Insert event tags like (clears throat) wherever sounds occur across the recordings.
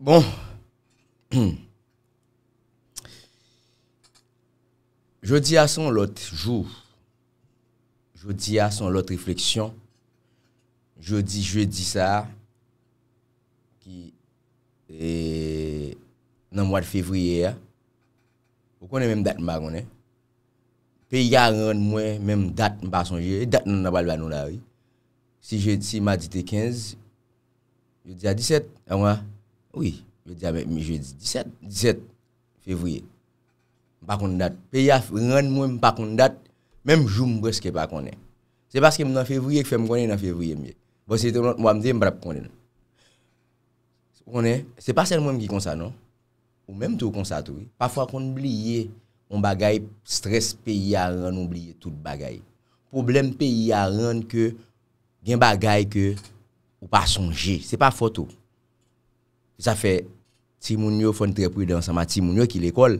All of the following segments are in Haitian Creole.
Bon, (clears throat) je di a son lot jou, je di a son lot refleksyon, je di je di sa, ki, e, nan mwa fevriye, pou konen menm dat mba gwenen, pe yaren mwen, menm dat mba son je, e dat nan nabal banon la we, si je di ma dite 15, je di a 17, e mwen, Ouye, jve diya mi jve 17 fevriye. Mpa kon dat. Peye ren mwen mpa kon dat, menm jou mbez ke pa konen. Se paske m nan fevriye ke fe m konen nan fevriye mwen. Bo se te mwen mwen mde mbra pou konen. Se konen, se pasen mwen mki konsa non. Ou menm tou konsa tou. Pafwa kon oubliye, m bagay stres peye a ren, oubliye tout bagay. Problem peye a ren ke, gen bagay ke, ou pa sonje. Se pa foto. Sa fe, ti moun yo fon trepou dan sama ti moun yo ki l'ekol,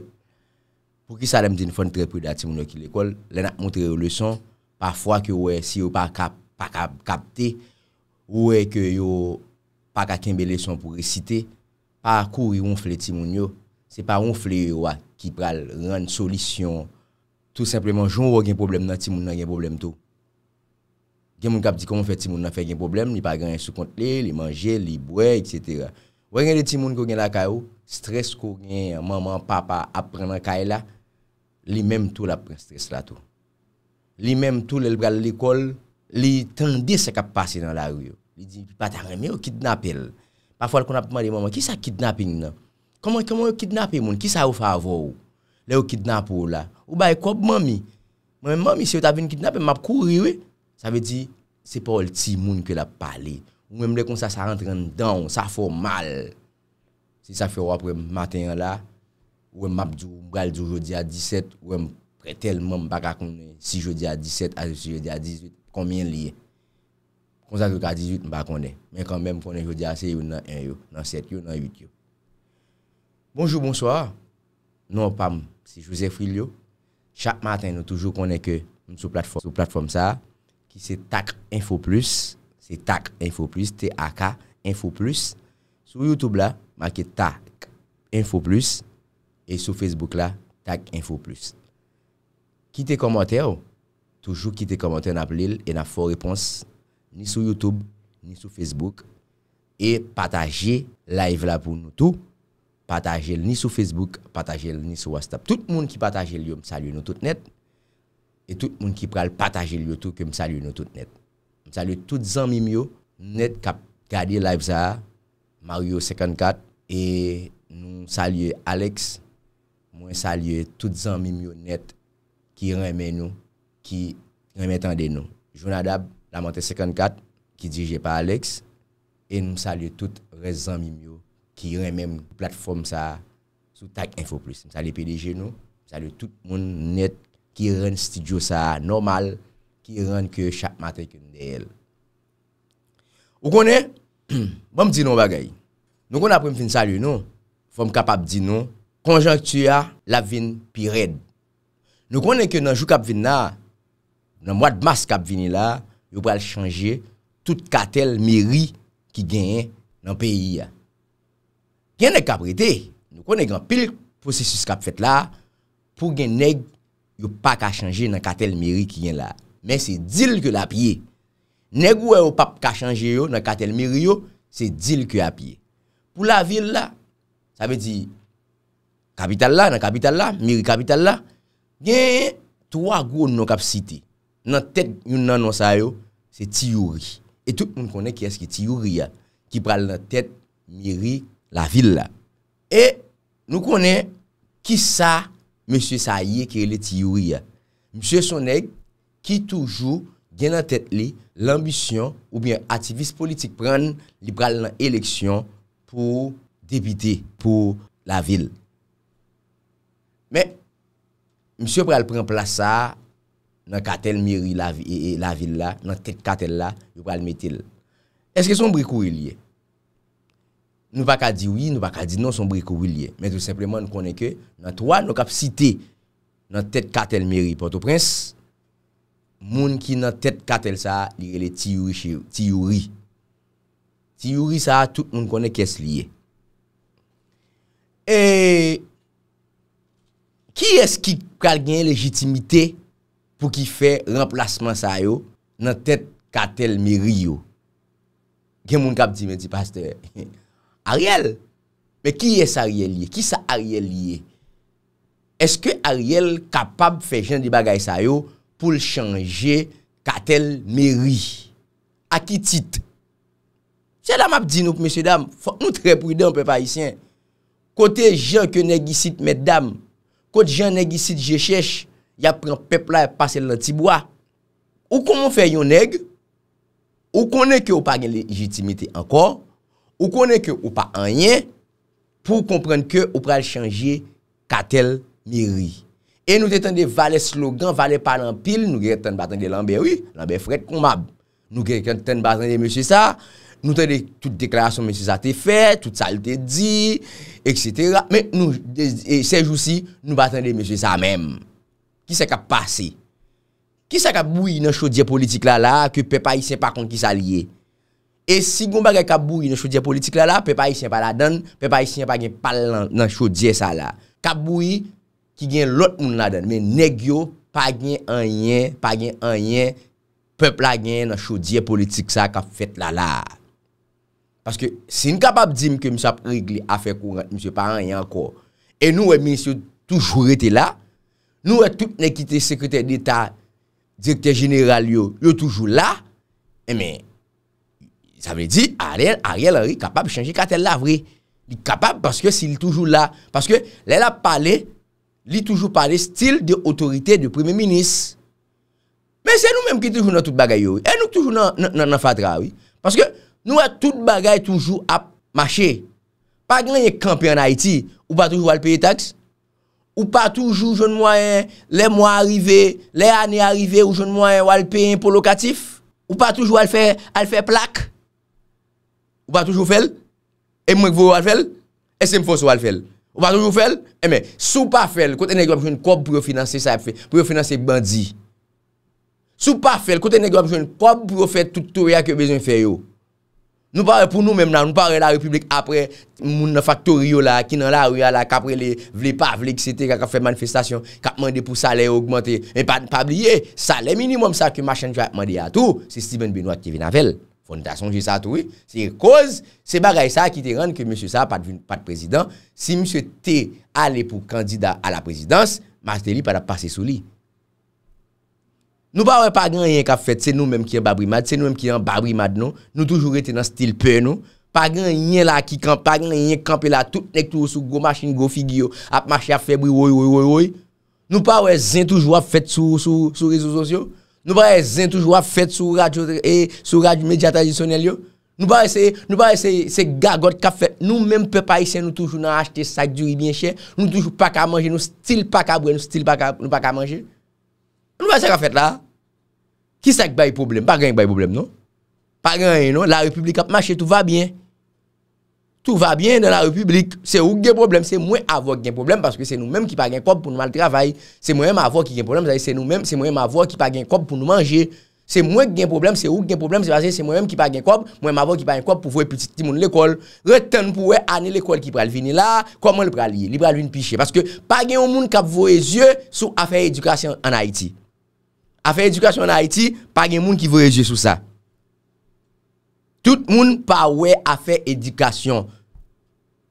pou ki sa lem din fon trepou dan ti moun yo ki l'ekol, lè na moun trepou lè son, pafwa ki wè si yo pa kapte, wè ki yo pa kakenbe lè son pou resite, pa kou yon flè ti moun yo, se pa yon flè yon wè ki pral ran solisyon, tout sepleman joun wò gen problem nan ti moun nan gen problem tou. Gen moun kap di kon fè ti moun nan fè gen problem, li pa gen yon sou kont lè, li manjè, li bwè, etc., Wè gen de ti moun kwen gen lakay ou, stres kwen gen maman, papa ap preman kay e la, li mèm tou la preman stres la tou. Li mèm tou lèl bral l'ekol, li tende se kap pase nan la rou yo. Li di, patan reme, yo kidnap el. Pafol kwen ap mwen de maman, ki sa kidnaping nan? Koman yo kidnap el moun? Ki sa ou favo ou? Le yo kidnap ou la? Ou baye koub mami? Mami se yo tapen kidnap el, map kouri we. Sa ve di, se pa ou l ti moun kwen la paley. Ou mwen mle konsa sa rentren dan, sa fò mal. Si sa fè wap mwen maten yon la, ou mwen map djou, mwen gal djou jodi a 17, ou mwen pre tel mwen mba kakonde si jodi a 17, azi si jodi a 18, konmien liye. Konsa jodi a 18 mba konde, men konmè mwen kone jodi a 6 ou nan 1 yo, nan 7 yo, nan 8 yo. Bonjou, bonsoir. Nou wopam, si Jose Fril yo. Chak maten nou toujou koneke mwen sou platform sa, ki se tak info plus, Te tak info plus, te aka info plus. Sou Youtube la, maki tak info plus. E sou Facebook la, tak info plus. Ki te komante ou, toujou ki te komante na plel, e na fo repons. Ni sou Youtube, ni sou Facebook. E pataje live la pou nou tou. Pataje li ni sou Facebook, pataje li ni sou WhatsApp. Tout moun ki pataje li yo, msalye nou tout net. E tout moun ki pral pataje li yo tou, ke msalye nou tout net. Mwen salye tout zan mi myo net kap gade live za Mario 54 E mwen salye Alex, mwen salye tout zan mi myo net ki reme nou, ki reme tende nou Jounadab, Lamante 54, ki dirije pa Alex E mwen salye tout rez zan mi myo ki reme platform sa sou Tak Info Plus Mwen salye PDG nou, mwen salye tout moun net ki reme studio sa normal ki renn ke chap maten ke mde el. Ou konen, (clears throat) bon mdi nou bagay, nou kon apren mfin salu nou, fom kapap di nou, konjonk tuya la vin pi red. Nou konen ke nan jou kap vin na, nan mwad mas kap vin la, yo pral chanje, tout katel meri ki gen nan peyi ya. Gen ek kap rete, nou konen gen pil posesis kap fet la, pou gen neg, yo pak a chanje nan katel meri ki gen la. Men se dil ke la piye. Nè gwe ou pap kachanje yo, nan katel miri yo, se dil ke la piye. Pou la vil la, sa ve di, kapital la, nan kapital la, miri kapital la, gen, 3 gwo nan kap city. Nan tet yon nanon sa yo, se tiyouri. Et tout moun konen kyeske tiyouri ya, ki pral nan tet, miri, la vil la. Et, nou konen, kisa, monsye saye, ke li tiyouri ya. Monsye sonèk, ki toujou gen nan tet li l'ambisyon oubyen ativist politik pren li pral nan eleksyon pou debite, pou la vil. Men, msye pral pren plasa nan katel miri la e, e, vil la, nan tet katel la, li pral metil. Eske son brikou wilye? Nou pa ka di oui, nou pa ka di non son brikou wilye, men tout sepleman nou konen ke nan toan nou kap site nan tet katel miri Port-au-Prince Moun ki nan tet katel sa, li rele ti yuri. Ti yuri sa, tout moun kone kes liye. E, ki es ki kal genye legitimite pou ki fe remplasman sayo nan tet katel mi riyo? Gen moun kap di men di paste. (laughs) Ariel, me ki es Ariel liye? Ki sa Ariel liye? Eske Ariel kapab fe jen di bagay sayo? pou l chanje katel meri. Aki tit. Se dam ap di nou k mese dam, nou tre pridan pe pa isyen. Kote jan ke neg isit med dam, kote jan neg isit je chesh, ya pren pepla e pase lantibwa. Ou konon fe yon neg, ou konen ke ou pa gen legitimite ankon, ou konen ke ou pa anyen, pou komprende ke ou pral chanje katel meri. E nou te tende vale slogan, vale panampil. Nou gen ten batende lambe ouy, lambe fred koumab. Nou gen ten batende mè sè sa. Nou tende tout deklarasyon mè sè sa te fè, tout sal te di, etc. Mè nou, e sej ou si, nou batende mè sè sa mèm. Ki sa ka pase? Ki sa ka boui nan chou diye politik la la, ki pe pa isen pa kon ki sa liye? E si goun bagay ka boui nan chou diye politik la la, pe pa isen pa la dan, pe pa isen pa gen pal nan chou diye sa la. Ka boui... ki gen lot moun la den, men neg yo, pa gen an yen, pa gen an yen, pepl la gen nan chou diye politik sa, ka fet la la. Paske, si n kapab di m ke m sap regli, afe kou rent, m se pa an yen anko, e nou e minisyon toujou rete la, nou e tout nekite sekretè d'Etat, direktè general yo, yo toujou la, e men, sa me di, a lè, a lè lè, li kapab chanje katel la vre, li kapab, paske si l toujou la, paske lè la pale, li toujou pale stil de otorite de prime minis. Men se nou menm ki toujou nou tout bagay yo, e nou toujou nou nan fadra yo. Panske nou a tout bagay toujou ap mache, pa genye kampe an Haiti, ou pa toujou wale peye taks, ou pa toujou jounmoyen, le mwa arive, le ane arive, ou jounmoyen wale peye pou lokatif, ou pa toujou wale fe plak, ou pa toujou fel, e mwenk vou wale fel, e se mfons wale fel. Ou pa toujou fèl? E men, sou pa fèl, kote negre ap joun koub pou yo finanse sa ap fè, pou yo finanse bandi. Sou pa fèl, kote negre ap joun koub pou yo fè toutou ya ki yo bezon fè yo. Nou parè pou nou menm nan, nou parè la republik apre moun fakto ryo la, kinan la ryo la, kapre le vle pa vle eksite kaka fè manifestasyon, kapman de pou salè augmente. E pa blye, salè minimum sa ki machan fè ap mandi a tou, se Steven Benoit ki vina fèl. Konotasyon je sa tou e, se ye koz, se bagay sa ki te rende ke M. Sa pat prezident, si M. Te ale pou kandida a la prezidans, mas de li pat ap pase sou li. Nou pa wè pa gen yon ka fèt, se nou menm ki yon babri mad, se nou menm ki yon babri mad nou, nou toujou rete nan stil pe nou. Pa gen yon la ki kamp, pa gen yon yon kampe la, tout nek tou sou, go machin, go figyo, ap machin a febri, woy, woy, woy, woy. Nou pa wè zen toujou wè fèt sou, sou, sou, sou rezo sosyo. Nou ba esen toujou a fet sou radio media tradisyonel yo. Nou ba esen se gagot ka fet. Nou menm pepa isen nou toujou nan achete sak djuri bien chè. Nou toujou pa ka manje. Nou stil pa ka bwe. Nou stil pa ka manje. Nou ba esen ka fet la. Ki sak baye probleme? Pa genye baye probleme non? Pa genye non? La republika ap mache tou va bien. Tou va bien nan la republik, se ou gen problem, se mwen avok gen problem, paske se nou menm ki pa gen kop pou nou mal travay, se mwen menm avok ki gen problem, se nou menm, se mwen menm avok ki pa gen kop pou nou manje, se mwen menm ki pa gen kop, mwen menm avok ki pa gen kop pou vwe piti ti moun l'ekol, retan pou wwe ane l'ekol ki pral vini la, kwa mwen pral li, li pral vini piche, paske pa gen yon moun kap vwe zye sou afer edukasyon an Haiti. Afer edukasyon an Haiti, pa gen moun ki vwe zye sou sa. Yout moun pa we a fe edikasyon.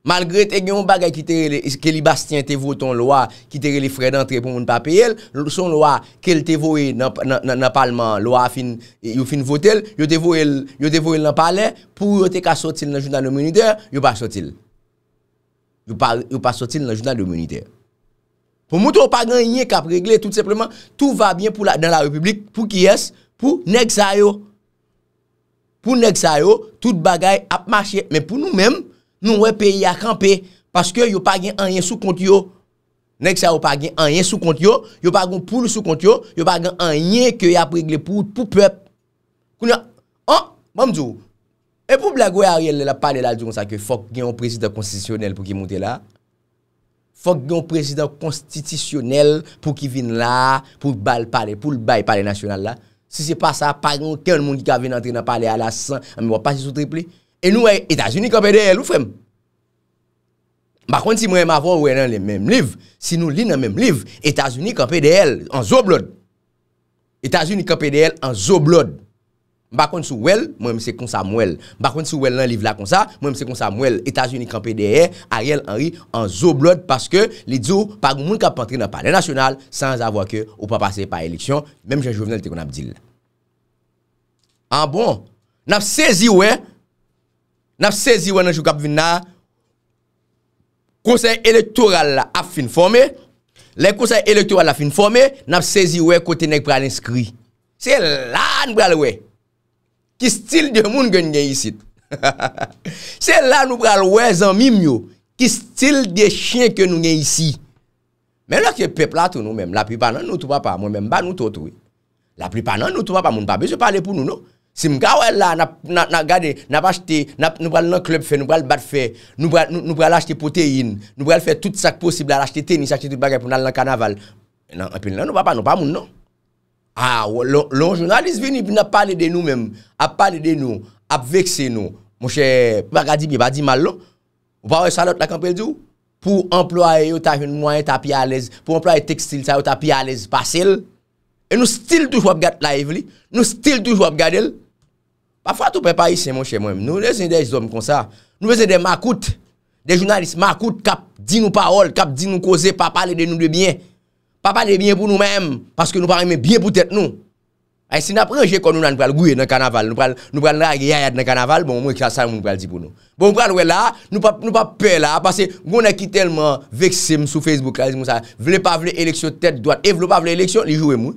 Malgre te gen yon bagay ki te re le, ke li Bastien te voton lo a, ki te re le fredantre pou moun pa peyel, son lo a, kel te vowe nan palman lo a fin, yo fin votel, yo te vowe nan pale, pou yo te ka sotil nan joudan nomunite, yo pa sotil. Yo pa sotil nan joudan nomunite. Pou moun tou pa gen yon kap regle, tout sepleman, tout va bien pou la, nan la republik, pou ki yes, pou nek sa yo. Yo, Pou nèk sa yo, tout bagay ap mache, men pou nou men, nou wè peyi akampe, paske yo pa gen an yen sou kont yo. Nèk sa yo pa gen an yen sou kont yo, yo pa gen pou sou kont yo, yo pa gen an yen ke ya pregle pou, pou pep. Koun ya, oh, mamdou. E pou blagwe a riel le la pale lal diyon sa ke, fok gen yon prezident konstitisyonel pou ki monte la. Fok gen yon prezident konstitisyonel pou ki vine la, pou l'bale pale, pou l'bale pale nasyonal la. Si se pa sa, pa gen, ken moun ki ka ven antre nan pale a la san, a mi wap pasi sou tripli. E nou wè, Etats-Unis eh, KPDL, ou fèm? Bakwant si mwen m avon wè nan le mèm liv, si nou li nan mèm liv, Etats-Unis KPDL, an zo blod. Etats-Unis KPDL, an zo blod. Mba kon sou wèl, mwen mse konsa mwèl. Mba kon sou wèl nan liv la konsa, mwen mse konsa mwèl. Etasouni kampe deyè, Ariel Henry an zo blod paske li djou pag moun kapantri nan panè nasyonal san avwa ke ou pa pase pa eliksyon menm jenjouvenel te kon abdil. An ah bon, nap sezi wè e? nap sezi wè e nan jou kapvin nan konsey elektoral la ap finforme le konsey elektoral la finforme nap sezi wè e kote nek pralinskri. Se lan bral wè Ki stil de moun gen yon gen yisit. (laughs) Se la nou pral wè zan mim yo. Ki stil de chen gen yon gen yisi. Men lak yon pepl la tou nou men. La pripa nan nou tou wapa. Mwen men ban nou tou tou. La pripa nan nou tou wapa. Moun pa bezo pale pou nou nou. Si mka wè la, na gade, na pa chete, nou pral nan klub fe, nou pral bat fe. Nou pral achete poteyin. Nou pral fe tout sak posibl al achete tenis, achete tout bagay pou nan lan kanaval. Nan apil nan nou wapa nou, pa moun nou. A, ah, loun jounalist vini pou nou ap pale de nou menm, ap pale de nou, ap vekse nou. Mwenche, pou bagadi bi, bagadi malon, pou bawe salot la kampel di ou? Pou employe yo ta fèm mwenye ta pi alez, pou employe tekstil sa yo ta pi alez, pa sel. E nou stil touj wap gade la ev li, nou stil touj wap gade el. Pa fwa tou pe payise mwenche mwenm, nou lèzè yon de zom kon sa. Nou vèze de makout, de jounalist makout kap di nou parol, kap di nou koze pa pale de nou de bien. Pa pa liye byen pou nou mem, paske nou pa reme byen pou tet nou. Ay, si na preje kon nou nan nou pral gouye nan kanaval, nou pral nou pral lage yaya nan kanaval, bon, mwen kya sa mwen nou pral di pou nou. Bon, pral ouwe la, nou pa pe la, pase, mwen a ki telman vekse msou Facebook la, zi mwen sa, vle pa vle eleksyon tet doat, e vle pa vle eleksyon, li jouwe moun.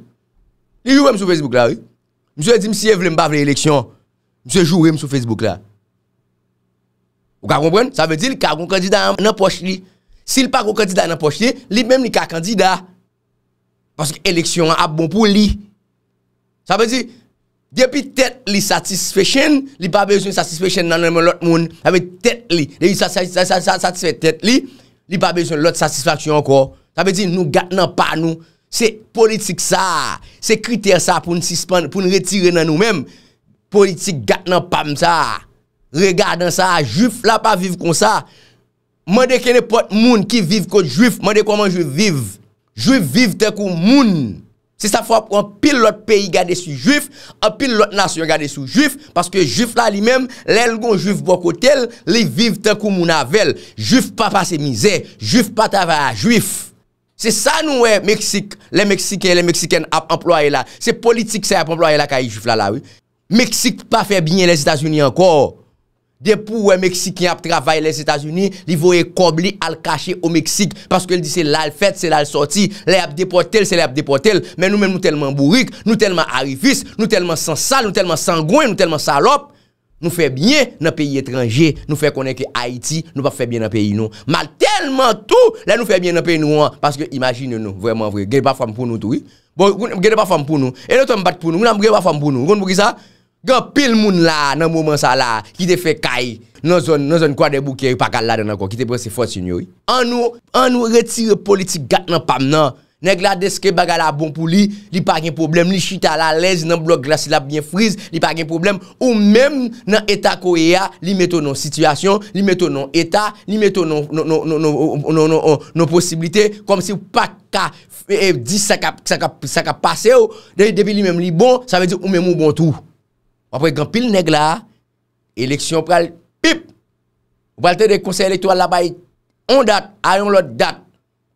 Li jouwe msou Facebook la, oui. Mse di mseye vle mba vle eleksyon, mse jouwe msou Facebook la. Ou ka kompren? Sa ve di li ka kon kandida nan poche li. Si li pa kon Paske eleksyon an ap bon pou li Sa pe di Depi tet li satisfechen Li pa bezon satisfechen nan nan men lot moun Sa pe di tet li Li pa bezon lot satisfechen an kon Sa pe di nou gat nan pa nou Se politik sa Se kriter sa pou nou retire nan nou men Politik gat nan pam sa Regadan sa Jouif la pa viv kon sa Mande ke ne pot moun ki viv kon jouif Mande kon man jouif viv Jouif viv ten kou moun. Se sa fwa pou an pil lot peyi gade sou jouif, an pil lot nas yo gade sou jouif, paske jouif la li menm, lèl gon jouif bokotel, li viv ten kou moun avel. Jouif pa pa se mizè, jouif pa ta va a jouif. Se sa nouè Meksik, le Meksikè, le Meksikèn ap employe la. Se politik se ap employe la ka yi jouif la la. Meksik pa fe binyen le Zitazuni ankor. De pou wè Meksikyan ap travaye les Etats-Unis, li vou e kobli al kache o Meksik. Paske el di se lal fèt, se lal sorti, lè ap depotel, se lè ap depotel. Men nou men nou telman bourik, nou telman arifis, nou telman sansal, nou telman sangoy, nou telman salop. Nou fè bie nan peyi etranje, nou fè konenke Haiti, nou pa fè bie nan peyi nou. Man telman tou, lè nou fè bie nan peyi nou an. Paske imagine nou, vreman vre, gède pa fèm pou nou tou. Bon, gède pa fèm pou nou, e nou to mbate pou nou, moun am gède pa fèm pou nou. Gède pa fèm pou nou Gyo pil moun la nan mouman sa la, ki te fe kai, nan zon kwa debu ki e yu pakal la denan kon, ki te prese fonsi nyoy. An nou, an nou retire politik gat nan pam nan, nek la deske bagala bon pou li, li pa gen problem, li chita la lez nan blok glasila bie friz, li pa gen problem, ou men nan etat kowe ya, li meto nan situasyon, li meto nan etat, li meto nan posibilite, kom si w pa ka eh, eh, di sa ka pase yo, dewi li men li bon, sa ve di ou men mou bon tou. Mw aprekan pil neg la, eleksyon pral pip. W pral te de konsey elektwal la bay, on dat, ayon lot dat,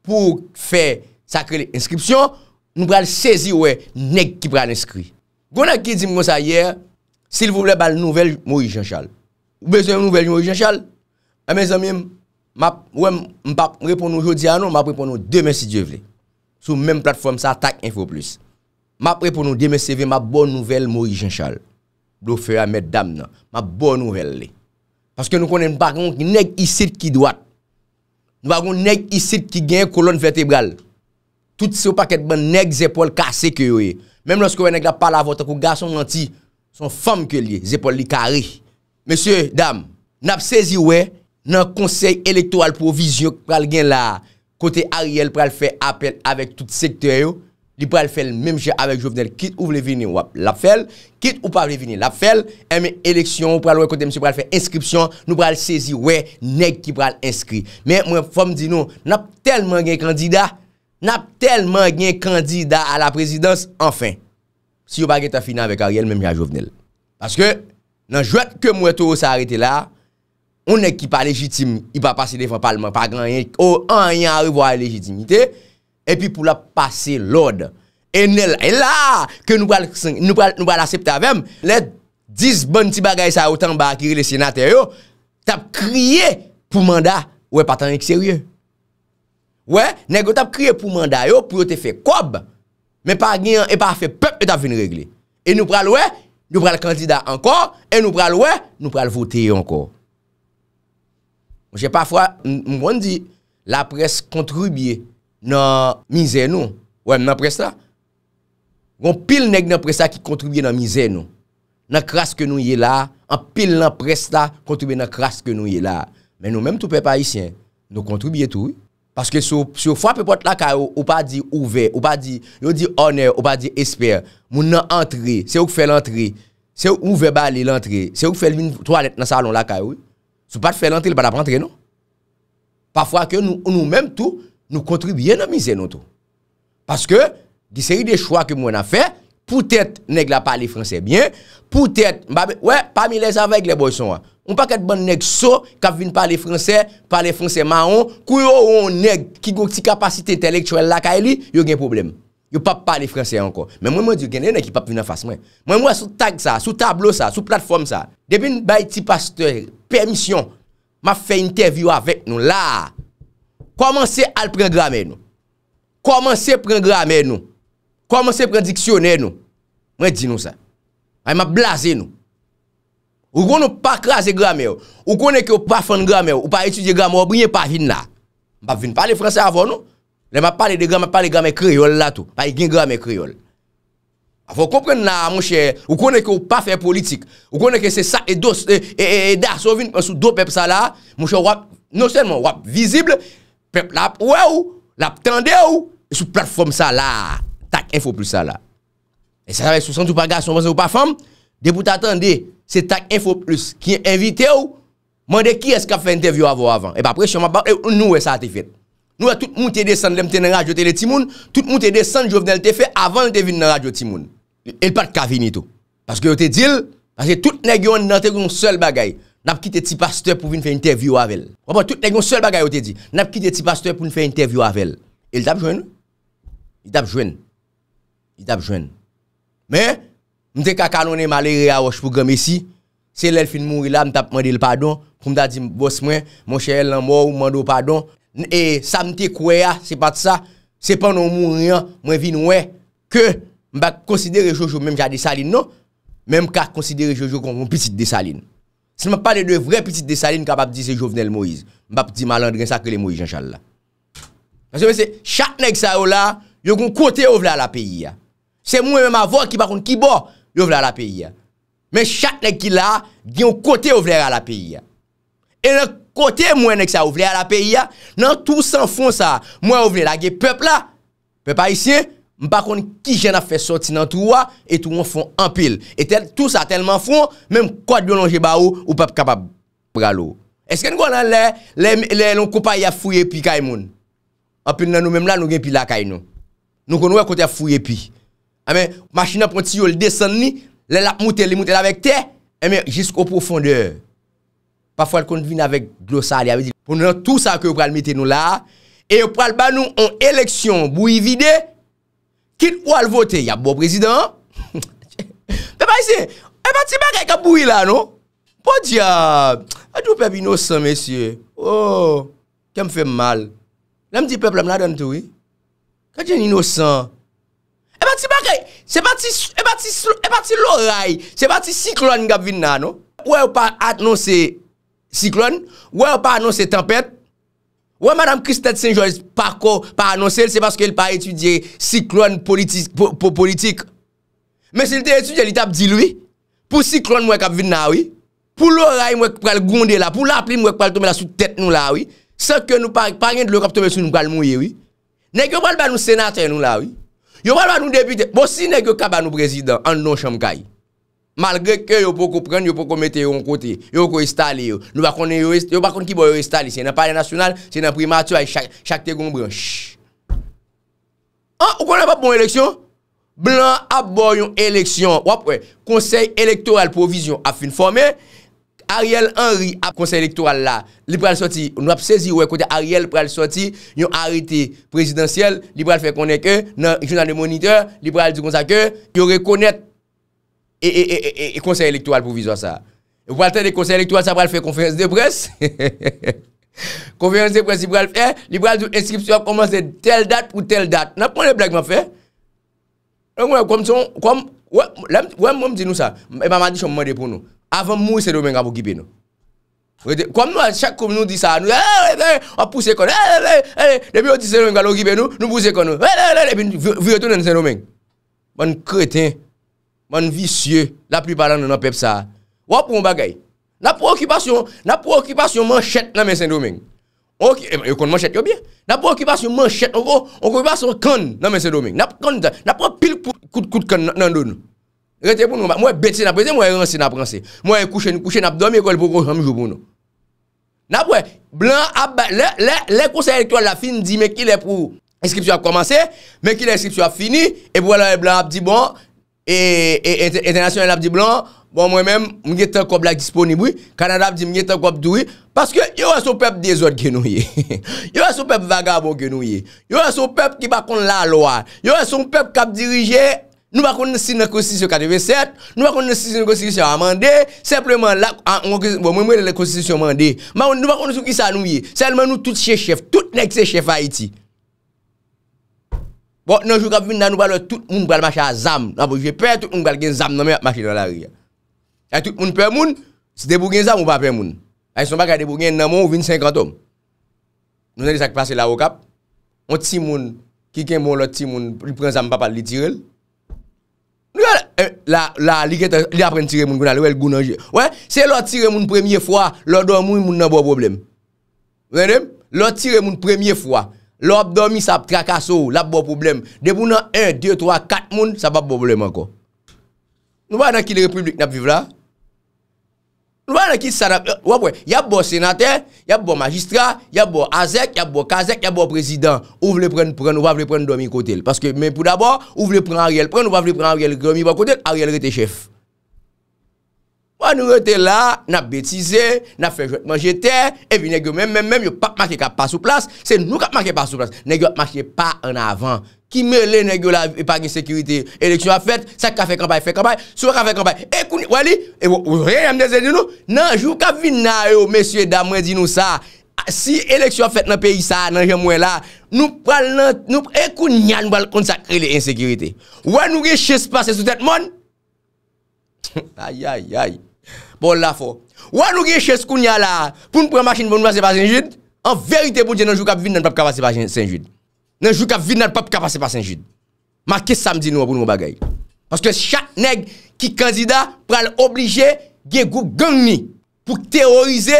pou fe sakre inskripsyon, nou pral sezi we, neg ki pral inskri. Gwona ki di mwen sa yer, sil vwole bal nouvel Mory Janshal. Ou be se nouvel Mory Janshal? A eh, me zanmim, mwen repon nou jodi anon, mwen repon nou demesidye vle. Sou menm platform sa, tak info plus. Mwen repon nou demesidye vle, mwen bon nouvel Mory Janshal. Lou fè a mèd dam nan, ma bon nouvel li. Paske nou konen bagon ki neg isit ki doat. Nou bagon neg isit ki gen kolon vertebral. Tout sou paket ban neg zepol kasek yo e. Mem lanskou wè neg la pala votan kou gason lanti, son fam ke li, zepol li kare. Mèsyè dam, nap sezi wè nan konsey elektoral provizyon pral gen la kote ariel pral fè apel avèk tout sektoryo. Li pral fel menmje avek Jovenel kit ou vle vini wap lap fel, kit ou pa vle vini lap fel, eme eh, eleksyon ou pral wakote msi pral fe inskripsyon, nou pral sezi we, nek ki pral inskri. Men mwen fom di nou, nap telman gen kandida, nap telman gen kandida a la prezidans, anfen, si yo bagen ta finan vek a real menmje a Jovenel. Paske nan jwet ke mwen to ou sa arete la, ou nek ki pa legitime, i pa pase defan palman, pa gran yon an yon a revoye legitimite, E pi pou la pase l'ode. E la, ke nou pral asepta vem, le diz bon ti bagay sa otan ba akiri le senate yo, tap kriye pou manda ou e patan ek serye. Ou e, negyo tap kriye pou manda yo pou yo te fe kob, me pa gen, e pa fe pep, e ta ven regle. E nou pral ou e, nou pral kandida anko, e nou pral ou e, nou pral vote yonko. Je pa fwa, mwen di, la pres kontribye nan mizè nou, wèm nan prestat. Gon pil neg nan prestat ki kontribye nan mizè nou. Nan kraske nou yè la, an pil nan prestat kontribye nan kraske nou yè la. Men nou mèm tou pe pa isyen, nou kontribye tou. Paske sou, sou fwa pe pot lakay ou, ou pa di ouve, ou pa di, ou pa di honor, ou pa di espè, moun nan antre, se ou k fè lantre, se ou ouve bali lantre, se ou k fè lini toalet nan salon lakay ou, sou pat fè lantre, lè pa la prantre nou. Pafwa ke nou, nou mèm tou, Nou kontribuyen nan mize nou tou. Paske, di seri de chwa ke mwen a fe, poutet neg la pali franse bien, poutet, mba be, wè, pa mi lez avèk le boy son wè. Un pa ket ban neg so, ka vin pali franse, pali franse maon, kou yo yo neg ki goun ti kapasite intelektuel la ka e li, yo gen problem. Yo pap pali franse ankon. Men mwen di gen, yon ne ki pap vin an fase mwen. Mwen mwen sou tag sa, sou tablo sa, sou platform sa. De bin bay ti pasteur, permisyon, ma fe interviw avèk nou la, Koman se al pren grame nou? Koman se pren grame nou? Koman se pren diksyon nou? Mwen di nou sa? Ay ma blaze nou? Ou kon nou pa kraze grame ou? Ou kon nou ki ou pa fan grame ou? Ou pa etude grame ou? Mwenye pa vin na? Mwenye pa vin pale franse avon nou? Le ma pale de grame, pale grame kriol la tou. Pa igin e grame kriol. A fo kompren na mwenche. Ou kon nou ki ou pa fe politik. Ou kon nou ki se sa e dos, e e e, e da so vin. Mwenye pa sou dope psa la. Mwenye wap nosen mwen, wap vizible. pep la ap wè ou, la ap tendè ou, e sou platform sa la, tak info plus sa la. E sa wè sou sentou pa gase, sou pensè ou pa fèm, debout atende, se tak info plus ki envite ou, mwè de ki esk ap fè interview avò avan? E bapre, chè mwè bap, e, nou wè e sa ati fèt. Nou wè tout mwè te desan lèm te nan radyo teletimoun, tout mwè te desan jowvenel te fè avan lè te vin nan radyo timoun. El pat kavini tou. Paske yo te dil, paske tout negyon nan te goun sol bagay. Nap ki te ti pasteur pou vin fè interviw avèl. Wap wè, tout te kon sol bagay wè te di. Nap ki te ti pasteur pou vin fè interviw avèl. E l tap jwen nou? L tap jwen. L tap jwen. Mè, mwen te kaka nonè malè re a wòj pou gèm e si. Se lèl fin moun rila, mwen tap mandè l padon. Kou mwen ta di mbos mwen, mwen chèl nan mò wè, mwen do padon. E sa mwen te kouè ya, se pa tsa. Se pa nou moun rian, mwen vin wè. Kè, mwen bak konsidere Jojo mèm jade salin nou. Mèm kak konsidere Jojo kon Se nan pa le de vre piti de salin kapap di se jovenel Moïse. Mbap di malandre yon sakrele Moïse ancha Allah. Pansi men se, chak nek sa ou la, yon kon kote ou vle ala peyi ya. Se mwen men ma vwa ki bakon ki bo, yon vle ala peyi ya. Men chak nek ki la, di yon kote ou vle ala peyi ya. E yon kote mwen nek sa ou vle ala peyi ya, nan tou san fon sa, mwen ou vle la ge pep la. Pe pa yisi e? Mpa kon ki jen a fe soti nan tou wa, e tou mwen fon empil. E tout sa telman fon, men mkwad bi lonje ba ou, ou pap kapab pralo. E sken kon nan le, le loun kopay a fuy epi kay moun. A pen nan nou menm la, nou genpil la kay nou. Nou kon nou a konti a fuy epi. A men, machina pon ti yo l desen ni, le la moutel, le moutel avek te, a eh, men, jisko profondeur. Pafol kon vin avek glosali, a ve di, pou nou nan tout sa ke ou pral meten nou la, e ou pral ba nou, an eleksyon, bou y vide, Kit ou al vote, ya bo prezident. Te (laughs) pa isi, e pati bakay kabouila nou? Po diya, a e di ou pep inosan mesye? Oh, kem fe mal. La mdi pep la mladan toui? Ka di an inosan? E pati bakay, se pati e e loray, se pati siklon gab vina nou? Ou e ou pa at nou se siklon, ou e ou pa nou se tempet, Ouwa Madame Christette Saint-Joy parcou par annonsel se paske el pa etudye siklon politik. Men se lte etudye lita ap dilwi pou siklon mwen kap vinna ouwi, pou lora yon mwen pral gonde la, pou l'apli mwen pral tome la sou tete nou la ouwi, se ke nou par gen de lor ap tome sou nou pral mouye ouwi, nek yo val ban nou senatè nou la ouwi, yo val ban nou depite, bo si nek yo kap ban nou prezident, an nou chanm kayi. Malgre ke yo pou kou pren, yo pou kou mette yo yon kote. Yo kou estali yo. Yo bakon ki bo yo estali. Se nan pari national, se nan primatur, ay chak te gombran. An, ah, yo konen pa bon eleksyon? Blan ap bo yon eleksyon. Wap wey, konsey elektoral provizyon ap fin formé. Ariel Henry ap konsey elektoral la. Liberal sorti, nou ap sezi wey kote Ariel pral sorti, yon harite prezidentiel. Liberal fè konen ke, nan jounan de moniteur. Liberal di konzake, yo rekonet E konsey elektwal pou vizwa sa. Wou walten de konsey elektwal (laughs) sa, pral fè konferens de pres. Konferens de pres, li pral djou eskripsyon, komansè tel dat ou tel dat. Nan pon de blèk man fè. Lèm wèm wèm di nou sa, e mamadji chom mwède pou nou. Avèm mou y sè domèng avou gibè nou. Kom nou, chak kom nou di sa, nou pouse kon, dè bi yot di sè domèng avou gibè nou, nou pouse kon, dè bi yot di sè domèng avou gibè nou. Bon kretè, Man visye la plipa lan nan pep sa. Wap pou m bagay? Nap prokipasyon manchete nan mesen domen. Yo kon manchete yo biye. Nap prokipasyon manchete. On kon kipasyon kon nan mesen domen. Nap kon pil kout kon nan don. Reti pou nou. Mwen beti nan prezi. Mwen rense nan prese. Mwen kouche nan ap domen. Eko el pou kon joun pou nou. Nap wè. Blan ap. Le konsey elektron la fin di. Mwen ki le pou eskripsyon ap komanse. Mwen ki le eskripsyon ap fini. E pou wè la blan ap di bon. E, e, e internasyon el ap di blan, bon mwen men mwen gen ten kop la disponibou, kanad ap di mwen gen ten kop dwi, paske yo a sou pep de zot gen nou ye, (laughs) yo a sou pep vagabo gen nou ye, yo a sou pep ki bakon la lo a, yo a sou pep kap dirije, nou bakon nesil nkosisyon 87, nou bakon nesil nkosisyon amande, sepleman lak an, bon, mwen mwen lak nkosisyon amande, man nou bakon nesil ki sa nou ye, selman nou tout che chef, tout nek se chef Haiti. Bon, nanjou kap vin nanou balo, tout moun bal macha zam. Nanbo, jve pe tout moun bal gen zam nanme, machi nan la riyan. E tout moun pe moun, se debou gen zam ou pa pe moun? E son baka debou gen nanmon ou vin 50 om. Nou nan di sak pase la wokap. On ti moun, kiken moun, lò ti moun, jvpren zam papal li tirel. Nou la, e, la, la, li apren tire moun kwen alè, wèl gounanje. Wè, se lò tire moun premye fwa, lò don moun moun nanbo problem. Vè dem? Lò tire moun premye fwa. Lò ap domi sa ap trakas ou, la ap bo problem. De pou nan 1, 2, 3, 4 moun, sa ap bo problem anko. Nou va anan ki le republik nap viv la? Nou va anan ki sa ap, wap wè, ya ap bo senate, ya ap bo magistra, ya ap bo azek, ya ap bo kazek, ya ap bo prezident, ou vle pren pren, ou va vle pren domi kotel. Paske men pou dabor, ou vle pren ariel pren, ou va vle pren ariel gromi bakotel, ariel rete chef. Wa nou rete la, na betize, na fe jwetman jetè, evi negyo men men men, yo pa pmakye ka pa sou plas, se nou ka pmakye pa sou plas, negyo pmakye pa an avan. Ki me le negyo la, e pa gen sekurite, eleksyon a fet, sa ka fe kampay, fe kampay, sou ka fe kampay, e kouni wali, e wou rey amdeze di nou, nanjou ka vinare ou mesye damwe di nou sa, si eleksyon a fet nan peyi sa, nanjou mwen la, nou pral nanjou, e kouni nyan wale kontakri le insekurite. Wa nou ge che se pase sou tet mon, (laughs) ayayayay, Ol la fo. Ou an nou gen ches koun ya la. Poun prema chen pou nou pase pa Saint-Jude. An verite bon pou dje nan jou kap vide nan pap kap pase pa Saint-Jude. Nan jou kap vide nan pap kap pase pa Saint-Jude. Ma ke samdi nou apoun mou bagay. Paske chak neg ki kandida pral oblije gen group gang ni. Pou teorize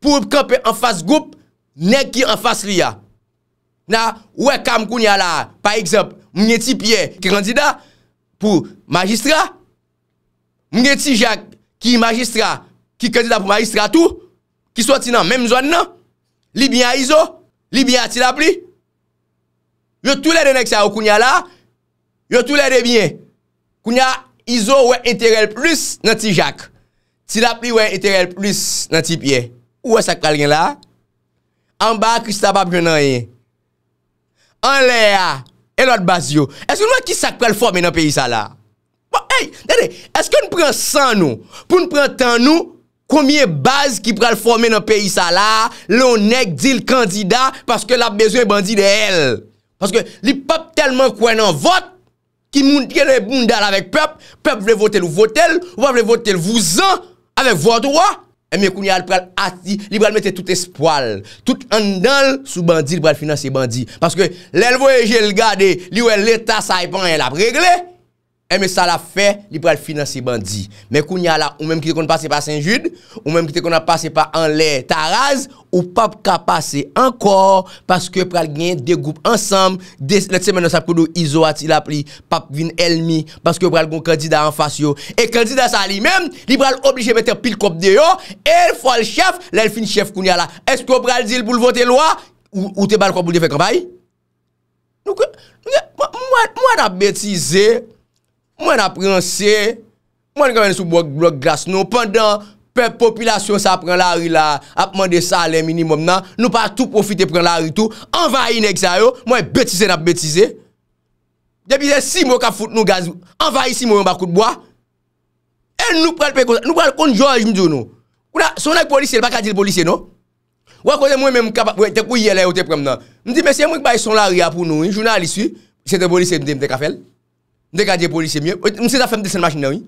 pou kap en fase group neg ki en fase ria. Na ou e kam koun ya la. Par exemple mwenye ti piye ki kandida pou magistra. Mwenye ti jake. Ki magistra, ki kredita pou magistra tou, ki sou ti nan menm zon nan, li bina Izo, li bina Tilapli, yo tou le denek sa yo kounya la, yo tou le denek, kounya Izo we enterele plus nan ti Jacques, Tilapli we enterele plus nan ti Pierre, ou we sakpe al gen la, amba Kristabab gen nan ye, an le ya, elot baz yo, eskoun wak ki sakpe al fòm en an peyi sa la, Eske nou pren san nou? Poun nou pren tan nou, komye baz ki pral forme nan peyi sa la, lè on ek di l kandida, paske l ap bezo y bandi de el. Paske li pop telman kwen nan vot, ki moun dal avèk pop, pop vle votel ou votel, ou pa vle votel vouzan, avèk votou wa, e mè koun yal pral ati, li pral mette tout espoal, tout andal sou bandi, li pral finanse bandi. Paske lè l voyeje l gade, li ou l etat sa y e pan y e lap regle, Eme eh, sa la fe, li pral finanse bandi. Men koun ya la, ou menm ki te kon passe pa Saint-Jude, ou menm ki te kon passe pa an lè Taraz, ou pap ka passe ankor, paske pral gen de goup ansam, letse men an sap kou nou izo ati la pri, pap vin elmi, paske pral kon kandida an fasyo. E kandida sa li menm, li pral oblije mette pil kop de yo, el fol chef, lè fin chef koun ya la. Eske pral di l pou l vote lwa, ou te bal kwa pou l defek anbay? Mwen ap betize... Mwen aprense, mwen yon kamene sou blok glas nou, pandan pep popilasyon sa apren la ri la, apman de salen minimum nan, nou pa tout profite apren la ri tou, anvayi neg sa yo, mwen betize nap betize, dyebize si mwen kap foute nou gaz, anvayi si mwen bakout boa, e nou pral pekonsa, nou pral kont George mwen diyo nou, son ak polisye, l pa ka di l polisye nou, non? wakote mwen men mkapa, wè te kouye la yo te prem nan, mwen di mwen se mwen kbay son la ri apoun nou, mwen jounal isi, se te polisye mwen de mte kafel, Mwen dek a diye polisye mwen, mwen se da fem desen machin nan wè.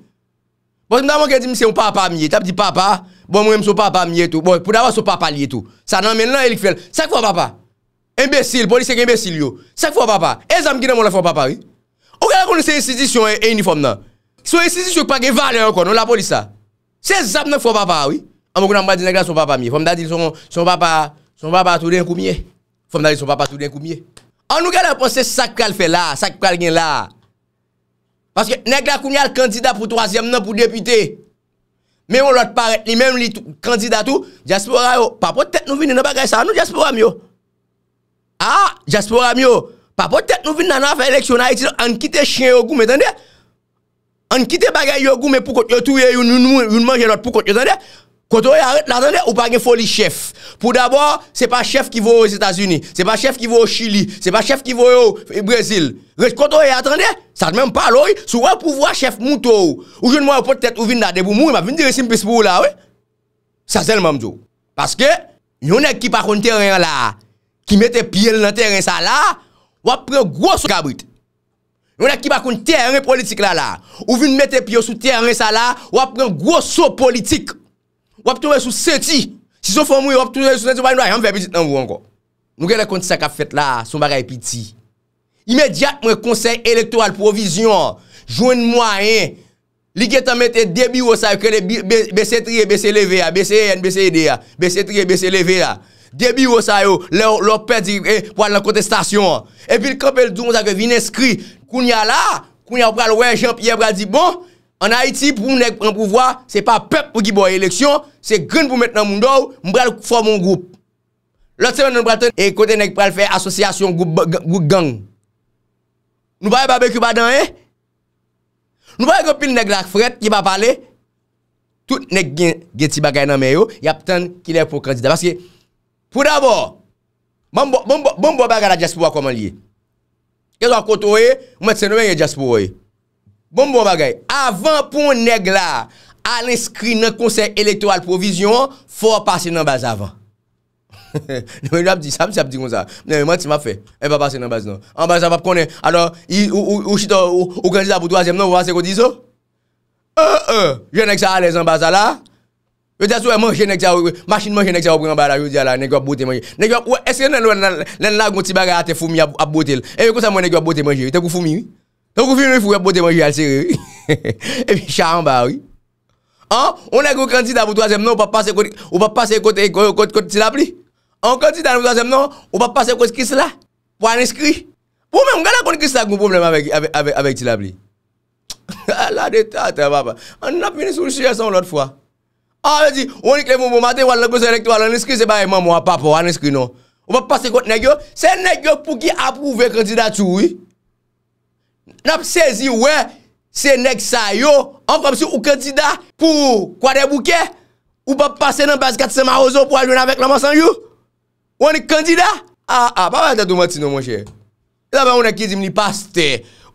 Mwen da mwen gen di mwen se yon papa mwen, ta piti papa. Bon mwen mwen mwen so papa mwen etou. Bon, pou da wè so papa li etou. Sa nan men nan elik fel. Sak fwa papa? Embesil, polisye gen embesil yo. Sak fwa papa? E zanm ki nan mwen la fwa papa wè? Ou kala konen se yon sedisyon e yoni e fwa mnen? So yon sedisyon pa gen valen yo konen, la polisa. Se zanm nan fwa papa wè? Amon konen mwen diye son papa mwen. Fwa mnen diye son papa, son papa touden koumye. Panske neg la koumyal kandida pou troasyem nan pou depite. Men wot lot paret li, men li kandida tou. Jaspora yo, papote tet nou vini nan bagay sa anou, jaspora mi yo. Ha, jaspora mi yo. Papote tet nou vini nan anfa eleksyonan iti an kite chen yo gume, tan de. An kite bagay yo gume pou kote, yo touye yon, yon manje lot pou kote, tan de. Koto e atende, ou pa gen foli chef. Pou d'abord, se pa chef ki vo yo Etasuni. Se pa chef ki vo yo Chili. Se pa chef ki vo yo Brazil. Koto e atende, sa jmen pa loy. Sou wè pou vwa chef moun tou. Ou jen mwen ou potet ou vin da debou moun. Ou vin dire simpes pou ou la. Sa zèl moun djou. Paske, yon ek ki pa kon terren la. Ki mette piye l nan terren sa la. Ou apren gwo sou kabrit. Yon ek ki pa kon terren politik la la. Ou vin mette piye sou terren sa la. Ou apren gwo sou politik. Wap tou mwen sou seti. Si sou fomou wap tou mwen sou seti, wap nou a yon vepidit nan mwen kon. Nou gen lè konti sa kap fet la, sou mwen reypiditi. Imediat mwen konsey elektoral provision. Jouen mwen. Li gen tan mette debi wosayou. Kene bese triye, bese leve ya. Bese en, bese ide ya. Bese triye, bese leve ya. Debi wosayou. Lè wopè di pou an la kontestasyon. E pi lè kapel doun zake vineskri. Koun ya la. Koun ya wapal wè jamp ye vral di bon. An Haiti pou mwen ek pren pou vwa, se pa pep pou ki boye eleksyon, se gren pou met nan moun do, mwen brel fò moun goup. Lòt se mè nan mwen brel ten, e kote mwen ek prel fè asosyasyon goup gang. Nou baye babè koupa dan e? Nou baye gopil mwen ek lak fret ki ba pale? Tout mwen ek gen geti bagay nan mè yo, ya pten ki lè pou kandida. Pou d'abord, mwen bon mwen bon bon bagay la jespo wakoman liye. Kè zwa koto wè, mwen tsen wè yè jespo wè. Bon mbo bagay, avan pou neg la, al inskri nan konsey elektoral provizyon, fo ap pase nan baza avan. Ne mwen jwa ap di, sa mwen jwa ap di kon sa. Ne, mwen ti map fe, e pa pase nan baza nan. An baza ap konen, alon, ou chito, ou kandida pou drasem nan, ou vwase kon di so? E, e, je nek sa alez an baza la. Yo te aswe manje nek sa, masin manje nek sa wapre an baza la, yo di ala, nek yo ap bote manje. Neg yo ap, ou eske nen lwen lenn la kon ti bagay ate fumi ap botel. E eh, yo konsa mwen nek yo ap bote manje, te kou fumi, oui? Yon kou fin nou yifou repote mwen yal seri, (laughs) e pi chan mba wii. An, ou negyo kanti dan mwen 3e nan, ou pa pase kote, ou pa pase kote, kote, kote, kote, tilapli. An, kanti dan mwen 3e nan, ou pa pase kote kisla, wane skri. Wou men, mwen gana kone kisla goun poublem avek, avek, avek, avek, tilapli. (laughs) La de ta, ta baba, an napini sou shiye san lout fwa. An, wè di, wou ni klevoun pou maten, wale goselekt wale wane skri, se ba e mwam wapapo, wane skri nou. Ou pa pase kote negyo, se negyo pou ki apouve kanti datu w Nap sezi we, se nek sa yo, an fap si ou kandida pou kwa de bouke? Ou pa pase nan basket seman ozo pou alwine avek laman san yo? Ou anik kandida? A, a, pa wane de dou mati nou monshe? La wane ki di mni paste,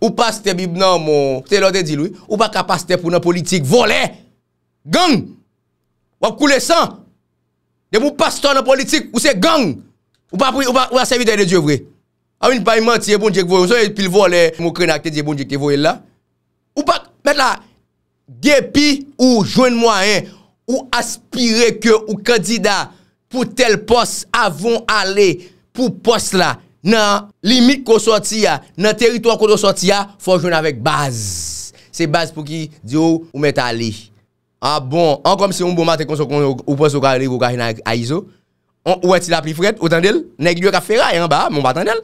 ou paste bib nan mon, se lo de di lou, ou pa ka paste pou nan politik? Vole, gang, wak kule san, de pou paste ton nan politik, ou se gang, ou pa se vide de dievriye? Amin pa iman tiye bon djek voye ou soye pil vo le mokre nakte diye bon djek te voye la. Ou pak, met la, depi ou jwen mwaen ou aspire ke ou kandida pou tel pos avon ale pou pos la nan limit ko soti ya, nan teritwa ko do soti ya, fò jwen avèk baz. Se baz pou ki diyo ou met ale. A bon, an kom se yon bon mate konsokon ou pos ou ka ale ou ka jenay a izo, ou eti la pi fret, ou tan del, nek diyo ka feray an ba, moun batan del.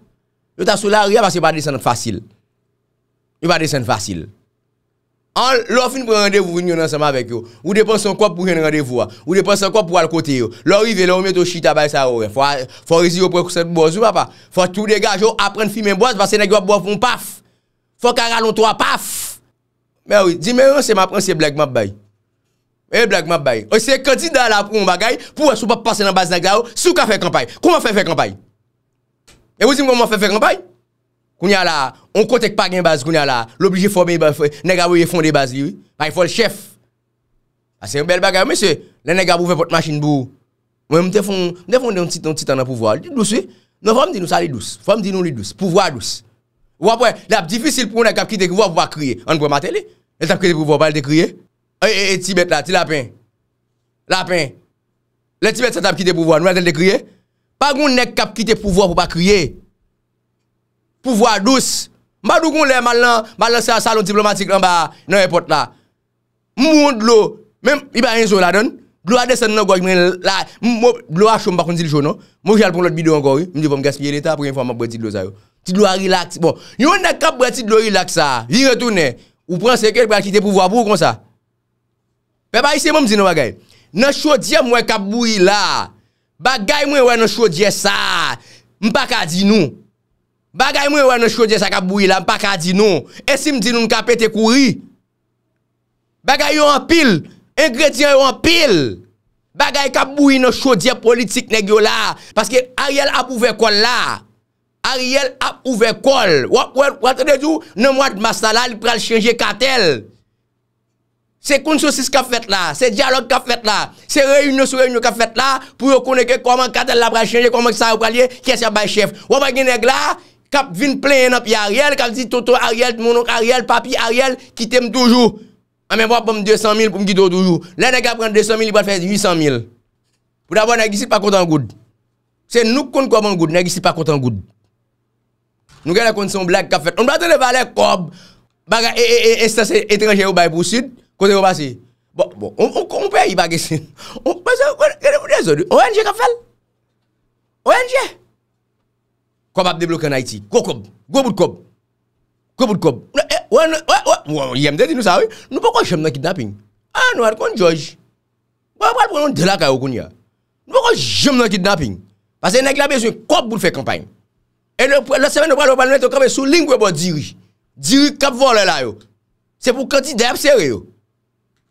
Yo ta sou la riyan vase yo pa desen fasil. Yo pa desen fasil. An, lò fin pou yon randevou, vin yon ansama vek yo. Ou depan son kwa pou yon randevou a. Ou depan son kwa pou al kote yo. Lò rive lò ou met ou chita bay sa ou. Fwa rezi yo pou yon kousen boz ou pa pa. Fwa tou de gaj yo apren fime mboz vase yon boz pou yon paf. Fwa karaloun to a paf. Mè wè, di mè yon se mè apren se blèk map bay. Mè yon blèk map bay. Oye se kadi da la pou yon bagay, pou wè sou pa pase nan baz nagay ou, E wouzim kon man fe fe kampay? Koun ya la, on kontek pa gen baz koun ya la, l'oblije fome, nega woye fonde baz liwi, fay fol chef. Ase yon bel bagay, mese, le nega woye pot maschine bou. Mwen mte fonde, mte fonde yon titan, yon titan an pouvoi, louti louti louti, nou fwa mdi nou sali louti, fwa mdi nou louti louti, pouvoi louti. Wapwe, lap difisil pou mwen kapkite, wap wap wap kriye, an pouwe matel, l tapkite pouvoi, wap wap kriye, e, e, e, Tibet la, ti lap Pa goun nek kap kite pouvwa pou pa kriye. Pouvwa dous. Ma dougoun bon, le malan, malan sa salon diplomatik lan ba nan repot la. Moun dlo, men, iba yon zon la don, gloa desan nan gwa jmen la, gloa chon bakon zil chon non, moun jal pou lout bidon an gori, moun jepon mga silye leta, pou yon fwa mwen bretidlo zayon. Titlo a rilak. Bon, yon nek kap bretidlo rilak sa, yi retounen, ou pran sekret pra kite pouvwa pou kon sa. Pe pa yi se moun zin wakay. Nan chou diya mwen kap bou Bagay mwen wè nou chodye sa, mpa ka di nou. Bagay mwen wè nou chodye sa kabouye la, mpa ka di nou. E si mdi nou mka pete kouri. Bagay yo an pil, e gredyen yo an pil. Bagay kabouye nou chodye politik negyo la, paske a riyel ap ouve kol la. A riyel ap ouve kol. Wè te de di nou, nan mwad masala li pral chanje katel. Se koun sosis ka fet la, se dialog ka fet la, se reyounyo sou reyounyo ka fet la, pou yo koneke koman katel labra chenje, koman sa ou pralye, kese a bay chef. Wap a genek la, kap vin plen api a riel, kap zi toto a riel, monok a riel, papi a riel, ki tem doujou. A men wap poum 200.000 poum gido doujou. La nega pren 200.000, li wap fè 800.000. Pou daba nagisi pa kontan goud. Se nou koun koum an goud, nagisi pa kontan goud. Nou gena koun son blag ka fet. On baten de valè kob, baga estase etranger ou bay pou sud, Kote yon pasi? Bon, bon, on pe yon bagese. On pe se, kwenye pou de zo? Owe nje kap fel? Owe nje? Kwa bab de blok en Haiti? Kwa kwa? Kwa kwa? Kwa kwa? Owe, owe, owe, owe. Yemde di nou sa ou. Nou pou ah, kon jem nan kidnaping. Anou, anou kon josh. Owe pou alpoun yon delaka yon kon ya. Nou pou kon jem nan kidnaping. Pase yon neglabe sou yon kwa pou fè kampayn. E lò semen nou pou alpoun yon kampay sou lingwe pou bon, diri. Diri kap vol elay yo. Se pou kanti de ap seri yo.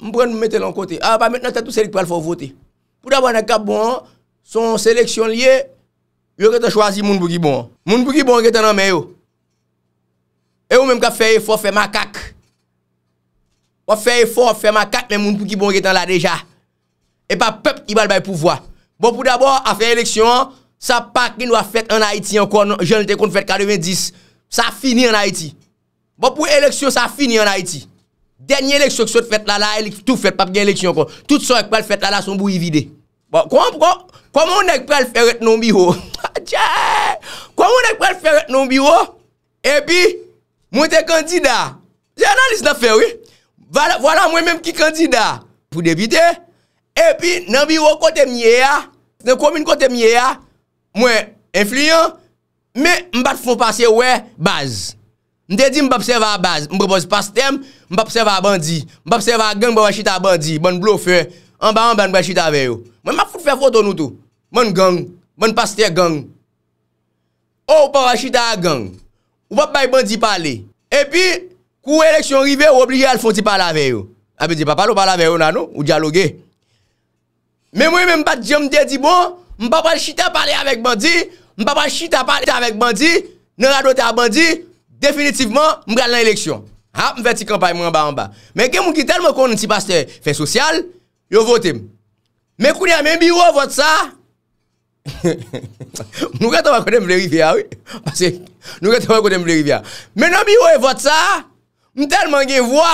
Mpwen mpwete l an kote. A, ah, pa mwen nan tatou sèrik pou al fò voti. Pou d'abò nan kap bon, son sèleksyon liye, yo kèta chwazi moun pou ki bon. Moun pou ki bon kèten nan men yo. E yo mèm kèfe e fò, fè makak. Wè fè e fò, fè makak, mè moun pou ki bon kèten la deja. E pa pep i bal bay pou vwa. Bon, pou d'abò, a fè e leksyon, sa pa ki nou a fèt an Haiti an konon, jen lite konon fèt 90. Sa fini an Haiti. Bon, pou e leksyon, sa fini an Haiti. Denye eleksyon ki sot fèt lala, tout fèt pap gen eleksyon kon. Tout son ekpèl fèt lala son bou yi vide. Kwa moun ekpèl fèret nan biro, kwa moun ekpèl fèret nan biro, epi, mwen te kandida, jenalist na fèri, wala mwen mèm ki kandida, pou de vide, epi, nan biro kote mye ya, nan komine kote mye ya, mwen enfliyan, mwen mbat fòn pase wè baz. Mde di mbap serve a baz, mbap pose pas tem, mbap serve a bandi, mbap serve a gang bawa chita bandi, ban blofe, an ban an ban bawa chita veyo. Mwen ma foute fe foto nou tou. Man bon gang, man pase te gang, ou bawa chita gang, ou bawa bai bandi pale. E pi, kou eleksyon rive, ou obligye al fonte pale veyo. Ape di, pa palo pale veyo nan nou, ou diyaloge. Men mwen mbap di, bon, mbap chita pale avek bandi, mbap chita pale avek bandi, nan adote a bandi. Definitivman, m gale nan eleksyon. Hap m fè ti kampay m an ba an ba. Men kem m ki telman kon n ti paste fè sosyal, yo vote m. Men koun ya men biro vote sa, m (laughs) nou gata wakonde m vle rivya, m nou gata wakonde m vle rivya. Men nan biro e vote sa, m telman gen vwa,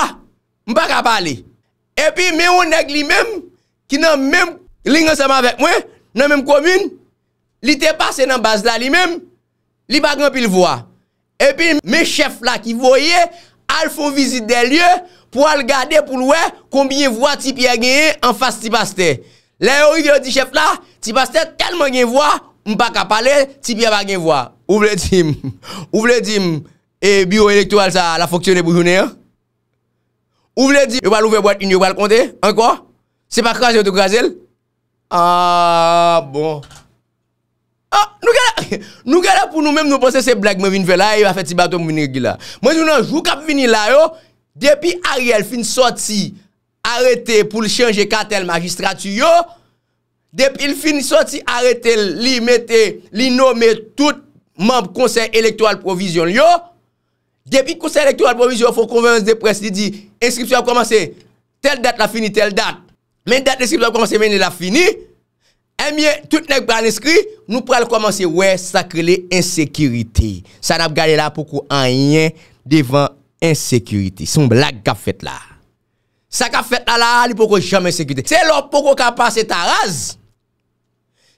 m baka pale. E pi men ou neg li men, ki nan men, li nganseman vek mwen, nan men m komine, li te pase nan base la li men, li bagan pi l vwa. Epi, me chef la ki voye, al fon vizite de lye pou al gade pou lwe kombine vwa tipi a genye an fas tipaste. La yo yon di chef la, tipaste telman genye vwa, mpa ka pale, tipi a ba genye vwa. Ou vle di m, ou vle di m, e biro elektwal sa la foksyone bou jounen. Ou vle di m, yo bal ouve boat in yo bal konte, an kwa? Se pa kwa se yo tou kwa zel? Aaaa, ah, bon... Nou gada (laughs) pou nou mem nou pense se blek Mwen vin ve la e va fe ti baton mwen vin regi la Mwen di nou nou jou kap vin li la yo Depi Ariel fin sorti Arrete pou li chanje katel magistratu yo Depi il fin sorti Arrete li mette Li nome tout Mamp konsey elektwal provision yo Depi konsey elektwal provision Fon konverans de pres li di Enskripsyon a komanse tel dat la fini tel dat Men dat enskripsyon a komanse men la fini E eh mye, tout nek bran eskri, nou pral koman se we sakrele insekiriti. San ap gale la pokou an yen devan insekiriti. Son blak kap fet la. Sa kap fet la la, li pokou jam insekiriti. Se lor pokou kap pase taraz.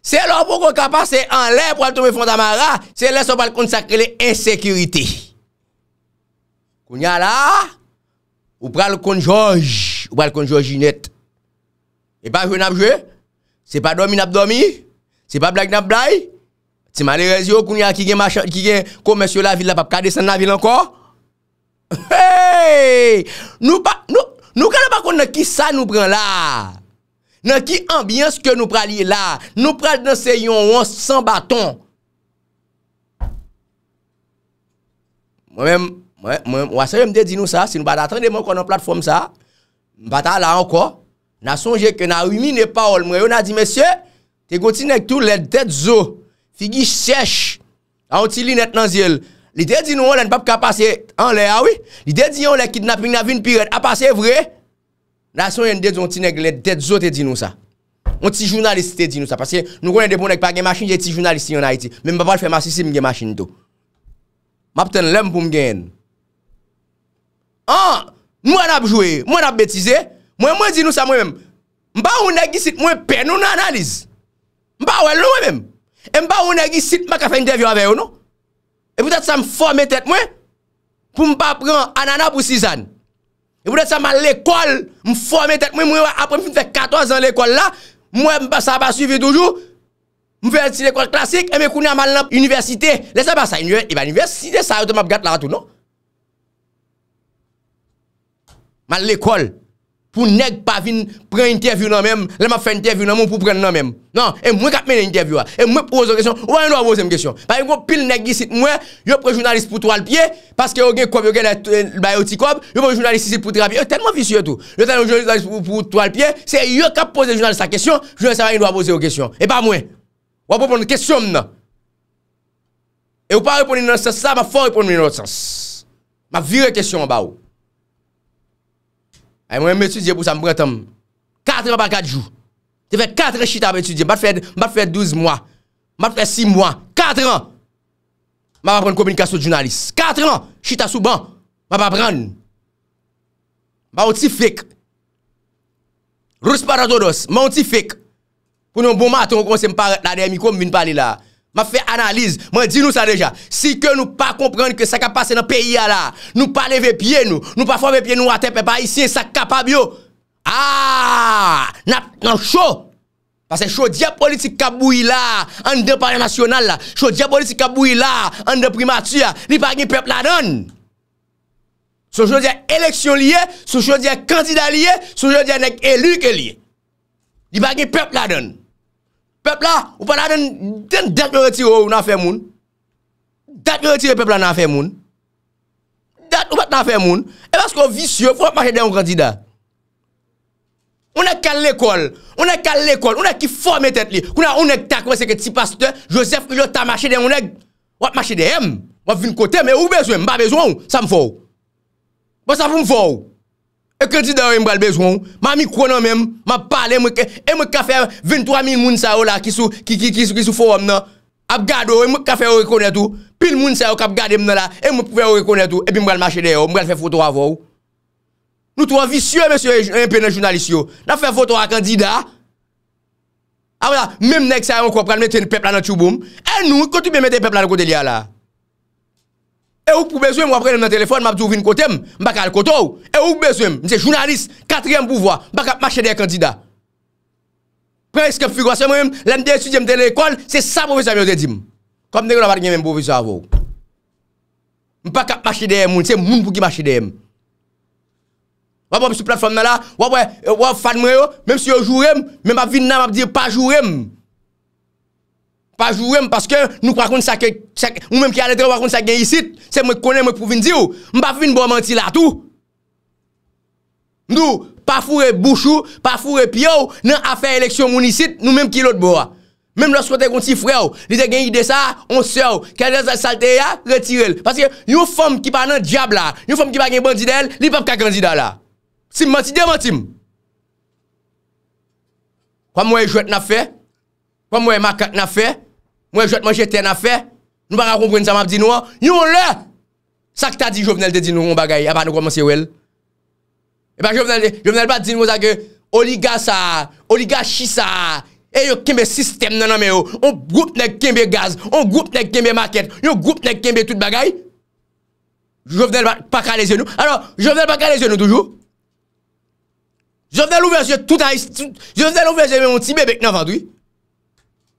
Se lor pokou kap pase an le, pral tome fondamara. Se lor so bal koun sakrele insekiriti. Koun ya la, ou pral koun jonge. Ou pral koun jonge inet. E ba jwen ap jwen? Se pa domi nap domi? Se pa blag nap blag? Se malerezi yo koun ya kigen machan, kigen koumensyo la vil la papkade san la vil ankon? Heeey! Nou pa, nou, nou ka la bakon nan ki sa nou pre la? Nan ki ambiyans ke nou pralye la? Nou pral nan se yon wonsan baton? Mwen mwen, mwen mwen, mwen mwen, wase mwen mwen de di nou sa? Si nou batat an den mwen kon an platform sa? Batat la ankon? Na sonje ke na rumine paol mre, yo na di mesye, te kon ti nek tou le det zo, figi sech, an ti linet nan ziel. Li de di nou an lèn pap ka pase an lè awi, ah li de di yon lè kidnapping na vin piret a pase vre, na son yon det zon ti nek le det zo te di nou sa, an ti jounalist te di nou sa, pase nou kon yon depo bon nek pa gen masin, jè ti jounalist yon a iti, men mba bal fè ma sisi mge masin do. Map ten lèm pou mgen. An, mwen ap jwe, mwen ap betize, an. Mwen mwen di nou sa mwen men. Mwen ba ou negi sit mwen pen nou nan analiz. Mwen ba ou el nou mwen men. E mwen ba ou negi sit maka fany devyo aveyo nou. E pwede sa mwen fò mwen tèt mwen. Pwè mwen pa pran anana pou si zan. E pwede sa mwen l'ekol mwen fò mwen tèt mwen. Mwen mwen apren mwen fè 14 an l'ekol la. Mwen mwen sa ba suivi toujou. Mwen fè l'ekol klasik. E mwen kouni a man lan universite. Lese ba sa yon yon universite. E sa yon yon mwen pran anana pou si zan. Mwen l'ekol. pou neg pa vin pre interview nan mem, la ma pre interview nan moun pou pre nan mem. Nan, e mwen ka pwen interview a, e mwen pou pozè ou kesyon, wè yon nou a pozè ou kesyon. Par ekwen pil neg isit mwen, yo pre jounalist pou t'wal piye, paske yo gen kweb yo gen la eh, biotik wob, yo pre jounalist isit pou t'wal piye, yo tenman visye tou, yo tenman jounalist pou t'wal piye, se yo ka pozè jounalist la kesyon, jounalist a man yon nou a pozè ou kesyon. E pa mwen, wè pou ponè kesyon mnen. E wè pa reponè nan sens, sa ma fon reponè nan sens. Ay mwen mwen metu diye pou sa mwen bretom. 4 an pa 4 jou. Te fe 4 an chita mwen metu diye. Mat fe 12 mwa. Mat fe 6 mwa. 4 an. Ma pa pon kouminkaso jounalist. 4 an. Chita sou ban. Ma pa pran. Ma onti fek. Rous pa rato dos. Ma onti fek. Poun yon bon maton kon se mpare. La dey mi kon mwen pale la. Ma fe analize, ma di nou sa deja, si ke nou pa komprende ke sa ka pase nan peyi a la, nou pa leve piye nou, nou pa fwa ve piye nou a tepe bayisyen, sa ka pa biyo. Aaaaa, ah! nan chou, pase chou diya politik kaboui la, an depremanasyonal la, chou diya politik kaboui la, an depremanasyonal la, li bagi pepl la don. Sou chou diya eleksyon liye, sou chou diya kandida liye, sou chou diya nek elu ke liye, li bagi pepl la don. pepla ou pa nan den det me reti ou nan fe moun, det me reti pepla nan fe moun, det ou pa nan fe moun, e bas kon visye ou pou wap mache de yon kandida, ou nan kal l'ekol, ou nan kal l'ekol, ou nan ki fò mè tèt li, ou nan ou nan tak weseke ti paste, josef ou yon ta mache de yon, ou nan wap mache de yon, wap vin kote, mè ou bezwen, mba bezwen ou, sa m fò, wap sa fò m fò ou, E kandida yo mbrel bezwoun, mami kronon menm, mma pale, mme kafer 23.000 moun sa yo la ki sou forum nan, ap gado, mme kafer yo e rekonen tou, pil moun sa yo kap gade mnen la, e mme poufer yo rekonen tou, epi mbrel mache deyo, mbrel fe foto avou. Nou tou avi syo menm pe nan jounalisyon, la fe foto a kandida, avou la, menm nek sa yo kwa pran, menm ten pepla nan chou boum, en nou kontu menm ten pepla nan kote liya la. E ou pou bezwe m wap prene m nan telefon m ap zouvine kote m, m baka al koto ou. E ou pou bezwe m, m se jounalist, katriyem pouvoi, m baka ap machedeye kandida. Prese ke figwasem m wem, lende estudye m de l'ekol, se sa pouvezwa m yote di m. Kom dekou la vat nye men pouvezwa avou. M baka ap machedeye m moun, se m moun pouki machedeye m. Wap wap sou platform m la, wap wap fan m re yo, m m si yo jurem, m m ap vin nan m ap di pa jurem. Pa jurem, paske nou kwa kont sa gen yisit, se mwen konen mwen pou vin di ou, mwen pa fin bo a manti la tou. Mdou, pa fure bouchou, pa fure pi ou, nan a fe eleksyon mwen yisit, nou menm ki lout bo a. Menm lòs kote kont si fure ou, lise gen yide sa, on se ou, kade salte ya, retirel. Paske yon fòm ki pa nan diab la, yon fòm ki pa gen bandi del, li pap ka kandida la. Sim manti de mantim. Kwa mwen jwet na fe, kwa mwen makat na fe. Mwen jwet mwen jeten a fe, nou pa ka kompwen nisa map di nou an, yon lè! Sa ki ta di jo venel de di nou yon bagay, apan nou kwa monsi yon el. E pa jo venel pa di nou zage oligasa, oligashisa, e yon kembe sistem nananmen yo, yon goup nek kembe gaz, yon goup nek kembe market, yon goup nek kembe tout bagay. Jo venel pa kalè zè nou, anon, jo venel pa kalè zè nou toujou. Jo venel ouve zè tout a yon, jo venel ouve zè yon ti bebek nan vandoui.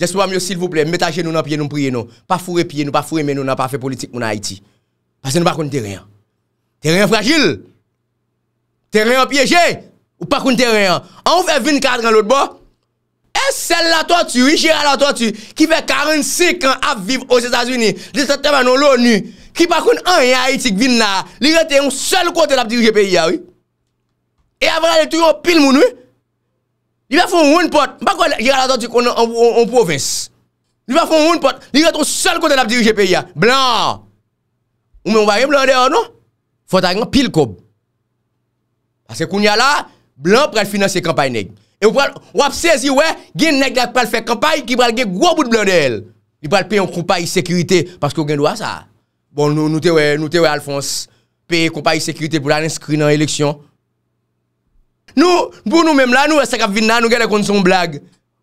Je sou amyo, s'il vous plè, metaje nou nan pye nou mprie nou. Pa fure pye nou, pa fure mè nou nan pa fè politik mou nan Haiti. Pase nou pa koun teren. Teren fragil. Teren piyeje. Ou pa koun teren. An ouve vin kadran lout bo? E sel la to tu, i jera la to tu, ki ve 45 an ap viv ou Zeta Zuni, li se teman nou louni, ki pa koun an ya Haiti kvin na, li rete yon sel kote la bi dirije peyi yawi. E avra li tou yo pil mouni, Li va foun woun pot, mpa kwa jiralatot yon provins. Li va foun woun pot, li re ton sol kote la dirije peyi ya. Blan, ou me wane blande or nou, fote agan pil kob. Ase koun ya la, blan pral finanse kampay neg. E wap sezi we, gen neg la pral fè kampay ki pral gen gwo bout blande el. Li pral pey an kampay sekurite, paske ou gen do a sa. Bon nou te we, nou te we Alphonse, pey kampay sekurite pou la nanskri nan eleksyon. Nou, bon nou mem la nou we se kap vin nan nou gen le kont son blag.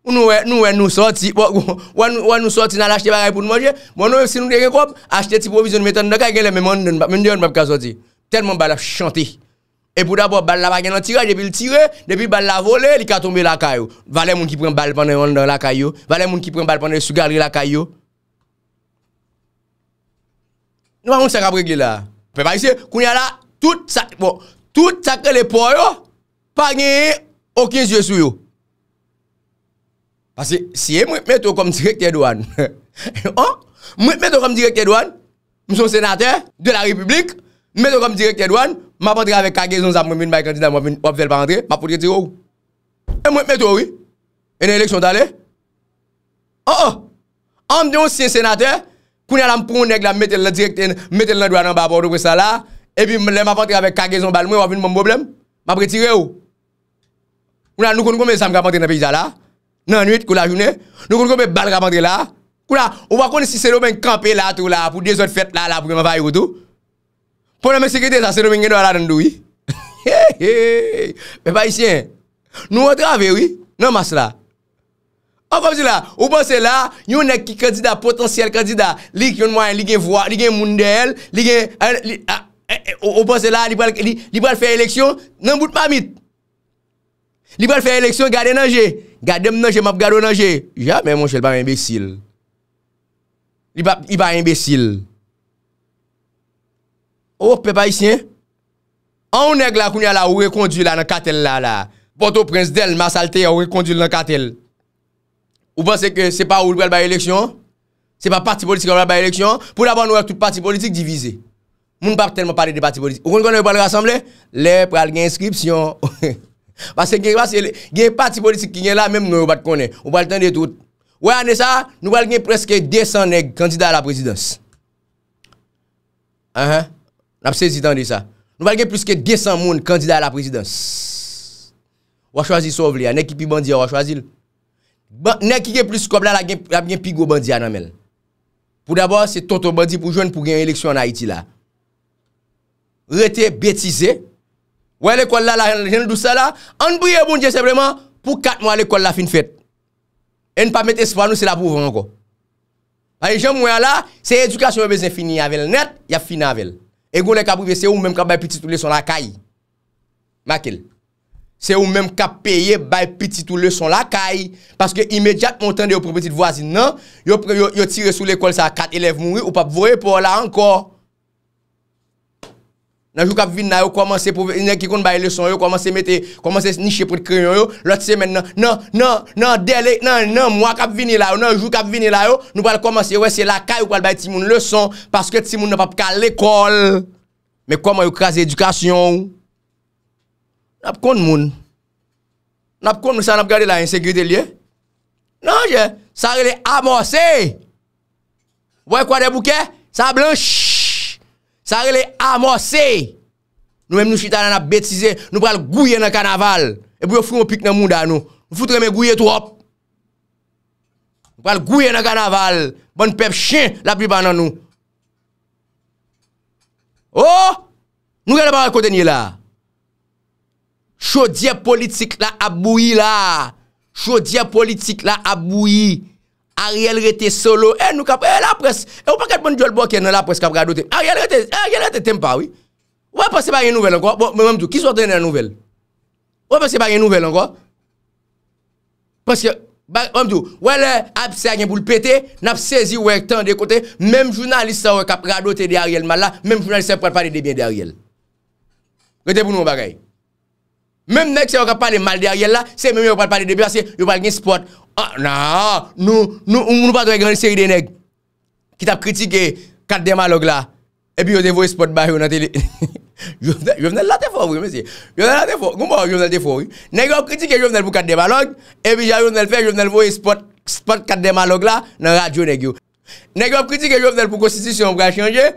Nou we nou sorti, waw nou sorti nan l'achete baray pou nou mange, moun nou si nou gen gen kop, achete ti provizyon mwen ton dekay gen le men moun mwen mwen mwen mwen mwen mwen mwen mwen mwen mwen mwen. Tenman bal ap chanti. E pou da bo bal la bagen an tira, jepil tire, jepil bal la vole, li katombe lakay yo. Vale moun ki pren bal pwande yon lakay yo, vale moun ki pren bal pwande yon su galri lakay yo. Nou moun se kap regle la. Pe pa yose, koun yala, tout sakre le po yo, Pa genye, okyen je sou yo. Pasi, siye mwen meto kom direktye douan, (laughs) mwen meto kom direktye douan, mwen son senate, de la republik, mwen meto kom direktye douan, mwen apotre avèk kagezon zan mwen min, mwen vèl pa entre, mwen pou direktye yo. Mwen meto wè, ene lèksyon talè, an mwen mwen siye senate, kounè alèm prounèk la metel la direktye, metel la douan an ba bòd ou kwen sa la, epi mwen apotre avèk kagezon bal mwen, mwen vèl pa entre, mwen apotre avèk kagezon bal mwen, Kou nan nou kon nou kon men sam kapante nan pejja la? Nan nou et kou la jounen? Nou kon nou kon men bal kapante la? Kou la, ou wakon ni si sèdou men kampe la tout la, pou desot fèt la la pou gen me faye ou tout? Pon nan men sekredè sa sèdou men gen do la nan doui? (laughs) He he he! Mè pa isyen, nou wot rave wii? Nan mas la? Ou kom si la, ou pon se la, yon ne ki kandida, potansyel kandida, li kyon mwen, li gen vwa, li gen moun den el, li gen, eh, ah, eh, eh, ou pon se la, li pral fèy eleksyon, nan bout mamit? Li vwa l fè yé eleksyon, gade nanje. Gade nanje, map gade nanje. Jamè moun chè l pa mè mbè sil. Li pa mè mbè sil. Ou pè pa yé syen? An ou nèk l akoun ya la ou re kondil la nan katel la la? Boto prens del, masalte ya ou re kondil nan katel. Ou pwase kè se pa ou l vwa l baye eleksyon? Se pa parti politik l vwa l baye eleksyon? Pwè la ban nou wè tout parti politik divize. Moun pa pou tel mwa pade de parti politik. Ou kon kon nou yè wè bal rassemble? Lè pral gen inskripsyon. Ou (laughs) he he. Bas se gen pati politik ki gen la menm nou bat konen Ou bal ten de tout Ou an de sa nou bal gen preske 200 neg kandida la prezidans An an Nap se zi ten de sa Nou bal gen preske 200 moun kandida la prezidans Wachwazi sou vle ya Nek ki pi bandi ya wachwazi l Nek ki gen preske kop la la gen pi go bandi ya nan men Pou d'abo se toto bandi pou jwen pou gen eleksyon na Haiti la Rete betize Rete Ouè l'ekol la la jen nou dousa la, anbouye bonje sepreman pou kat mwa l'ekol la fin fet. En pa met espanyou se la pou vwen anko. Aye jen mwen la, se edukasyon mwen bezin fini ya vel net, ya fina vel. E goun lè ka pou ve se ou mèm ka bay piti tout lè son la kayi. Makel. Se ou mèm ka peye bay piti tout lè son la kayi. Paske imediat montan de yo prou petit vwazin nan, yo tire sou l'ekol sa kat elev moui ou pap vwe pou la anko. Nanjou kap vini la yo, komanse pou venye ki kon baye leson yo, komanse mette, komanse sniche pou kreyon yo, lot se men nan, nan, nan, nan, deli, nan, nan, mwa kap vini la yo, nanjou kap vini la yo, nou wale komanse, we se laka yo wale baye ti moun leson, paske ti moun nan pa pou ka l'ekol. Me koman yo krasi edukasyon yo. Nap kon moun? Nap kon moun sa nan ap gade la yon segri de liye? Nan je, sa rele amose! Voye kwa de bouke? Sa blanche! Sa rele amose, nou mèm nou chita nan ap betize, nou pral gouye nan kanaval. E bou yo frou mou pik nan mou dan nou, nou foute reme gouye tou hop. Nou pral gouye nan kanaval, bon pep chen la priban nan nou. Oh, nou gade par akote nye la. Chodye politik la ap bouye la. Chodye politik la ap bouye. Ariel rete solo, e nou kap, e la pres, e ou pa katpon djol bokye nan la pres kap radote. Ariel rete, Ariel rete tempa oui. Ou ap pase bar yon nouvel ango, mwen bon, mwemdou, ki sou adene la nouvel? Ou ap pase bar yon nouvel ango? Paske, mwen mwemdou, wè lè ap se agen pou lpete, nap sezi wèk tan de kote, mèm jounaliste wè kap radote de Ariel malla, mèm jounaliste fwèl fwèl fwèl de biye de Ariel. Rete pou nou mwem bagay. Mèm nèk se yon ka pali mal di a yè la, se mèm yon pali pali debi ase, yon pali gen spot. Ah, nan, nou, nou, nou, nou pali gen seri de nèk. Kitap kritike kat dema log la, e bi yon devoye spot bahi yon nan tele. Yon vnen late fò wè mè se. Yon vnen late fò wè. Nèk yon kritike yon vnen pou kat dema log, e bi yon vnen fè yon vnen vwen spot kat dema log la nan radyo nèk yon. Nèk yon kritike yon vnen pou konstitusyon, yon vnen chanje.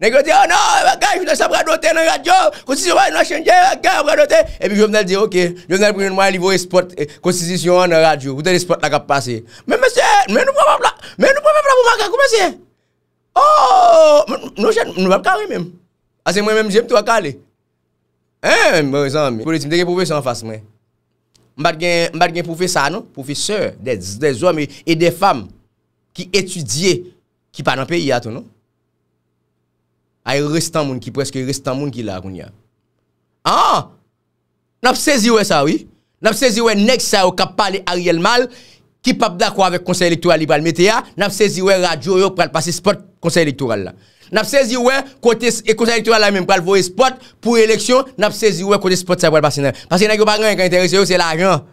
Nèk yo oh, non, te, oh nan, wè gè, joutè sa bradote nan radyo, konsisyon wè nan chenje, wè gè, bradote, epi joun venèl de, ok, joun venèl prenen mwen li vou esport, konsisyon wè nan radyo, voutè l'esport la kap pase. Mè mè sè, mè nou pou ap la, mè nou pou ap la pou maka, kou mè sè? Oh, nou chè, nou ap kare mèm. Asè mwen mèm jèm tou akale. Eh, mè mè mè, politi mdè gen pou fè sa an fase mè. Mbè gen, mbè gen pou fè sa an nou, pou fè sè, dè z, dè z w Ay restan moun ki preske restan moun ki la akoun ya. Ha? Nap seziwe sa wè? Nap seziwe nek sa wè kap pale a riel mal, ki pap da kwa avek konsey elektoral li bal meteya, nap seziwe radyo yo pral pase spot konsey elektoral la. Nap seziwe kote, ek konsey elektoral la mèm pral vowe spot, pou eleksyon, nap seziwe kote spot sa pral pase nan. Pase nan yon bagan yon kan interese yo, se la a gyan.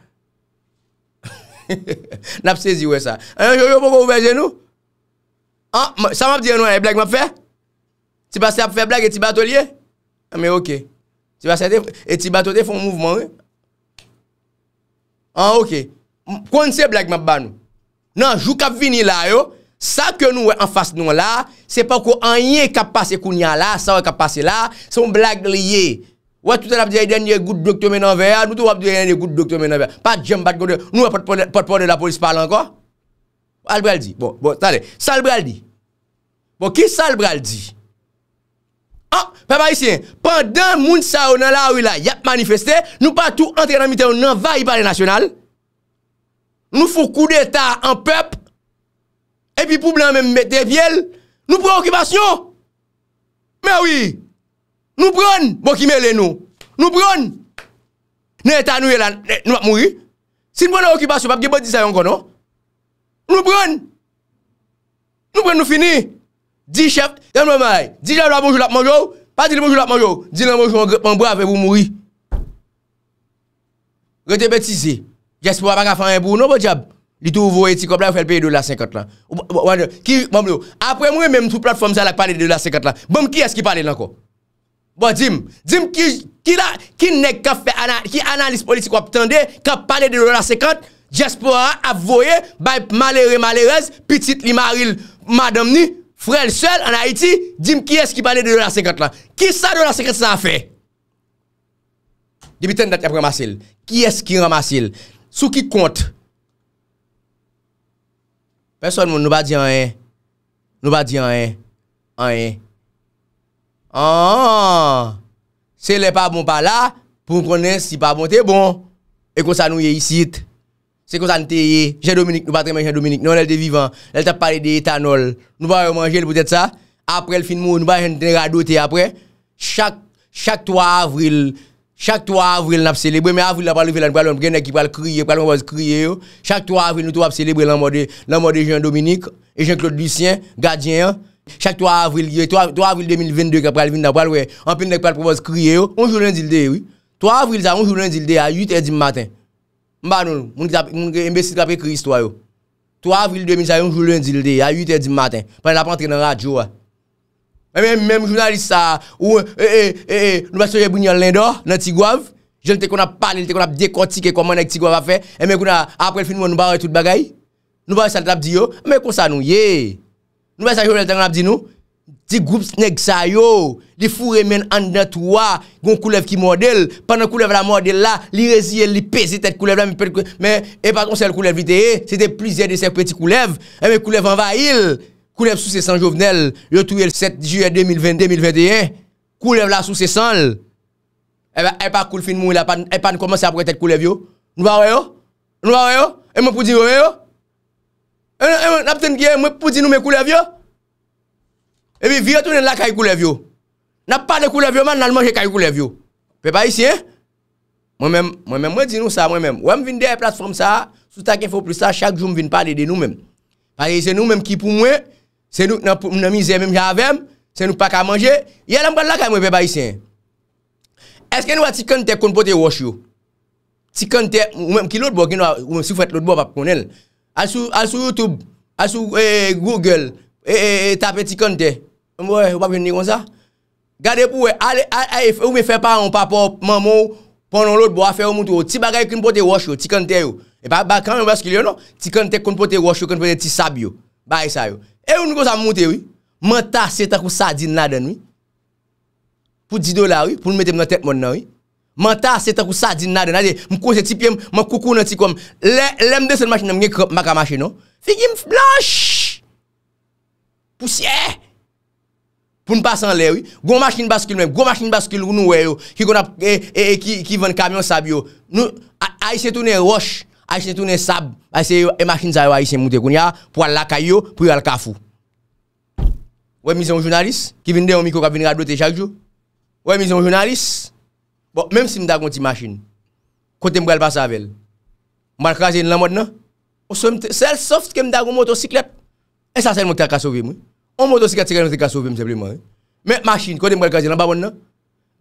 Nap seziwe sa. Ayan yo yo, poko oubeze nou? Ha? Ah, sa map di anou, e blek map fe? Ti pa se ap fè blag et ti batol ye? Ame ah, ok. Ti pa se eti batote fè moun mouvman we? An ah, ok. Kwan se blag mab ban nou? Nan, jou kap vini la yo. Sa ke nou an fase nou la. Se pa kou an ye kap pase kou nyan la. Sa wè kap pase la. Se moun blag li ye. Wè tout an ap diye denye gout doktome nan veya. Ah, nou tou wè ap diye denye gout doktome nan veya. Pat jem bat gout doktome nan veya. Nou wè pat pote la polis pale an kwa? Albrel di. Bon, bon, tale. Salbrel di. Bon, ki salbrel di? Salbrel di. Ah, ha, papayisyen, pandan moun sa ou nan la ou il a yap manifeste, nou pa tou entre nan mitè ou nan va yi pale nasyonal, nou fokou de eta an pep, epi pou blan men mette vyele, nou prou okibasyon, me wii, nou proun, bo ki me le nou, nou proun, ne eta nou yelan nou ap mouri, si nou proun an okibasyon, pap gebo di sayon kono, nou proun, nou proun nou fini, Di chèp, di lè bonjou lè bonjou, pa di lè bonjou lè bonjou, di lè bonjou moun bravè moun mouri. Rete bè tisi, jespou a baga fè an e bou nou bo djab, li tou vou voye ti kob la ou fè l'pè yi 2.50 bon, la. Bon. Apre mwen mè mèm tout platform zè la k pale de 2.50 la, bom ki eski pale lè anko? Bo dim, dim ki nek ka fè, ki analise politik wap tende, ka pale de 2.50 la, jespou a voye, bay malere malerez, pitit li maril madam ni. Frel sel an Haiti, di m ki es ki pale de la sekret la. Ki sa de la sekret sa an fe? Di biten dat ap ramasil. Ki es ki ramasil? Sou ki kont? Peson moun nou ba di an en. Nou ba di an en. An ah. en. An. Se le pa bon pa la, pou m konen si pa bon te bon. E kon sa nou ye yisit. Se kon san te ye, Jean Dominique, nou pa tremen Jean Dominique, nou an el de vivant, el tap pale de Ethanol, nou pa remange el potet sa, apre el fin moun, nou pa en tenera doti apre, chak 3 avril, chak 3 avril nap selebre, me avril la palo vilan, pral mwen ek ki pral kriye, pral mwen waz kriye yo, chak 3 avril nou tou ap selebre laman de Jean Dominique, Jean Claude Bussien, Gadiens, chak 3 avril, 3 avril 2022 kap pral vin la pal we, an pen nek pral pral waz kriye yo, 1 joulan dilde, 3 avril sa, 1 joulan dilde a 8 edi m maten. Mbanou, mwen ki mbesi trape kri istwa yo. Tou avril 2000, euh, euh, euh, a yon joul lundil de, a 8 edi matin, pan yon ap rentre nan radio. E men mwen joun a li sa, ou, e, e, e, nou baso ye boun yon lendo nan Tigouav, joun te kon ap pale, joun te kon ap dekoti ke komane ek Tigouav a fe, e men kon apre fin mwen nou baroy tout bagay, nou baroy sa lita ap di yo, men kon sa nou, yey. Nou baso a joun lita kon ap di nou, Di group snek sa yo, di fure men an den towa, Gon koulev ki mordele, Pane koulev la mordele la, li reziye, li pezi tete koulev la, Men, epa e ton sel koulev videye, Sete plizye de se peti koulev, Eme koulev an va il, Koulev sou sesan jovenel, Yo touye l 7 juye 2020-2021, Koulev la sou sesan l, Epa e koul fin moun, epa e n komanse apre tete koulev yo, Nou a reyo, nou a reyo, Eme pou di yo reyo, Eme napten kiye, mwen pou di nou me koulev yo, Ewi, viyo tounen la ka yi koulev yo. Na pa de koulev yo, man nan manje ka yi koulev yo. Pe pa yi siye? Mwen men, mwen men, mwen di nou sa, mwen men. Wèm vin de e platform sa, sou ta ke fò plis sa, chak joun vin pa de de nou men. Aye, se nou men ki pou mwen, se nou nan mizè men javèm, se nou pa ka manje. Yel an ban la ka yi mwen pe pa yi siye. Eske nou a tikan te konpote wosh yo? Tikan te, mwen men ki lout bo, gen nou a, mwen si fwet lout bo pap kon el. Al sou, al sou Youtube, al sou, eee, eh, Google, eee, eh, eee, eh, tape tikan te Mwen mwen fè pa mwen e, moun pa moun Pon non lout bo a fè moun tou Ti bagay konpote wash yo, ti kontè yo e Bakan mwen baskile yo no Ti kontè konpote wash yo, konpote ti sab yo Bakay e sa yo E yon mwen mwen moun tou yo Mwen tasè takou sadin naden yo Pou 10 dolar yo, pou mwen mwen te mwen tek moun nou Mwen tasè takou sadin naden yo Mwen kou se ti pè mwen kou kou nan ti kom Lem de se mwache nan mwen gen krop mwaka mwache no Fikim blanche Pousye Poun pasan lè wè, goun machin baskil mèm, goun machin baskil goun nou wè yo, ki vèn kamyon sab yo, nou aisey toune rosh, aisey toune sab, aisey yo e machin zay wè aisey moun te, koun ya pou al laka yo, pou al kafu. Wè mizè yon jounaris, ki vin de yon mikou kap vin rade wote chak jo, wè mizè yon jounaris, bon, mèm si mdagon ti machin, kote mbèl basavel, mbèl kaze yon lamwot nan, se l soft ke mdagon motosiklet, e sa se l mokte akaso vèm wè. Omo do si ka tiga nou te ka soube msepleman e? Mèk masin, kote mwen kazi nan babon nan?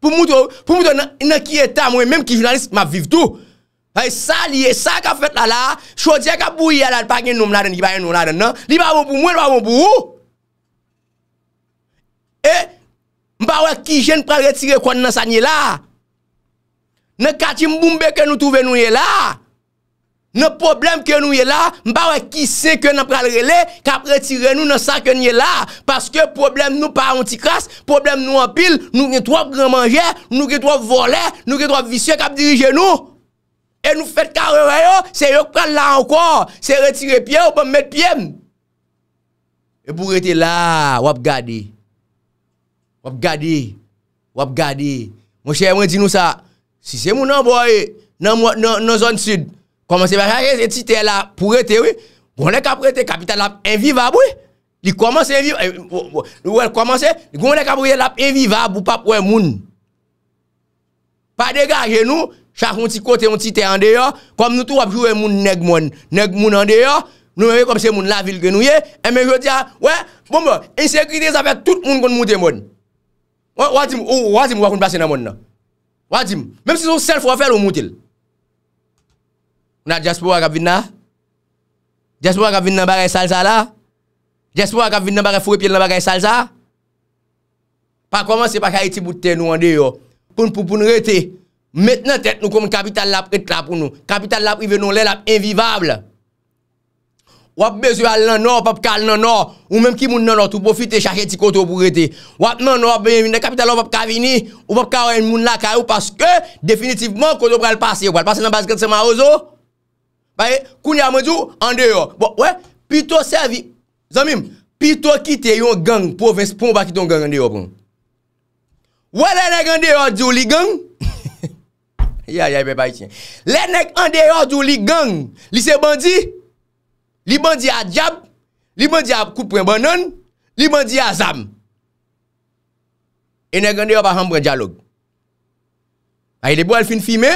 Pou moutou, pou moutou nan ki etan mwen, mèm ki jinalist ma viv tou. Hai sa liye, sa ka fet la la, chodye ka bouye la, npa gen nou mladen, jiba gen nou mladen nan? Li babon pou mwen, babon pou ou? E, mba wè ki jen pran retire kwa nan sanye la? Nan kati mboumbe ke nou touve nou ye la? E, mba wè ki jen pran retire kwa nan sanye la? Nou problem ke nou ye la, mba wè ki se ke nou pral rele, kap retire nou nan sa ke nou ye la. Paske problem nou pa antikras, problem nou apil, nou gen trope gren manje, nou gen trope vole, nou gen trope visye kap dirije nou. E nou fèt kare rayo, se yo pral la anko, se retire pie ou pa mèd pie m. E pou rete la, wap gadi. Wap gadi. Wap gadi. Mwen chè mwen di nou sa, si se mounan boye nan mwen nan zon sud, Komanse ba chanke se ti te la pou rete we, gounen ka pou rete kapita la ap evivab we. Li komanse evivab, li wèl komanse, li gounen ka pou rete la ap evivab ou pap wè moun. Pa de gage nou, chak moun ti kote, moun ti te ande yo, kom nou tou wap chou wè moun neg moun. Neg moun ande yo, nou wè kom se moun la vil genou ye, eme wè di ya, wè, bombe, insekri de zapet tout moun kon moun te moun. Wadim, wadim oh, wakoun plase nan moun nan. Wadim, mèm si sou self-offer ou moun tel. Na jaspo wak ap vin nan? Jaspo wak ap vin nan bagay salsa la? Jaspo wak ap vin nan bagay fure pi nan bagay salsa? Pa koman se pa kaya iti bouten nou an de yo? Poun pou pou nou rete? Metnen tet nou koum kapital lap rete la pou nou? Kapital lap i ven nou lè lap invivable? Wap bezou al nan nan wap ap kal nan nan? Ou menm ki moun nan nan? Tou profite chakye ti koto wap ou rete? Wap nan nan wap ben vin nan? Kapital wap ap kavini? Wap ap ka ou en moun la ka ou? Paske definitivman koto wap al pase? Wap al pase nan basken seman ozo? Aye, koun ya manjou, ande yo. Bo, wey, pi to servi, zanmim, pi to kite yon gang, pou ven spon bakiton gang ande yo pou. Wey, le nek ande yo diyo li gang, (laughs) ya, ya, beba itien. Le nek ande yo diyo li gang, li se bandi, li bandi a jab, li bandi a koupren banan, li bandi a zam. E nek ande yo ba hambre diyalog. Aye, debo el fin fime,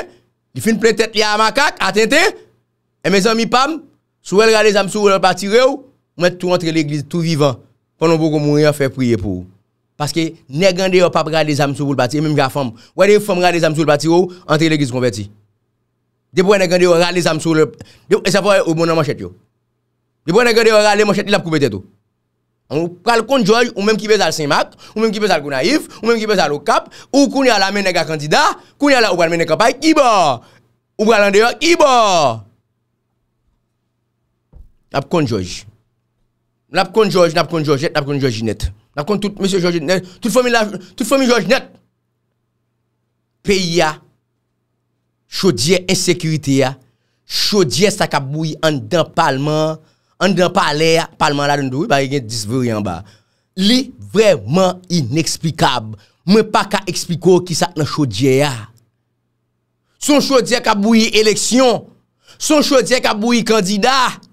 di fin plentet li a makak, atente, E eh, me san mi pam, sou el gade zam sou ou l pati re ou, mwet tou entre l eglise tou vivan, panon bo kon moun yon fè priye pou ou. Paske ne gande yo pap gade zam sou ou l pati, e mwen mwen fè a fam, wè de fè a fam gade zam sou ou l pati ou, entre l eglise konverti. De pou ane gande yo gade zam sou e ou l pati, de pou ane gande yo gade zam sou ou l pati, e se fè ou moun ane mwachet yo. De pou ane gande yo gade mwachet yo, l ap koubetet ou. Ane ou pral konjoy, ou mwen mwen ki bezal sen mak, ou mwen mwen ki bezal kou N ap kon jorj. N ap kon jorj net, n ap kon jorj net. N ap kon tout mese jorj net. Tout fomi jorj net. Pei ya, chodye ensekurite ya, chodye sa ka bouye an dan palman, an dan pale ya, palman la dondou, ba yon disvryan ba. Li vremen ineksplikab, mwen pa ka ekspliko ki sa nan chodye ya. Son chodye ka bouye eleksyon, son chodye ka bouye kandida, son chodye ka bouye kandida,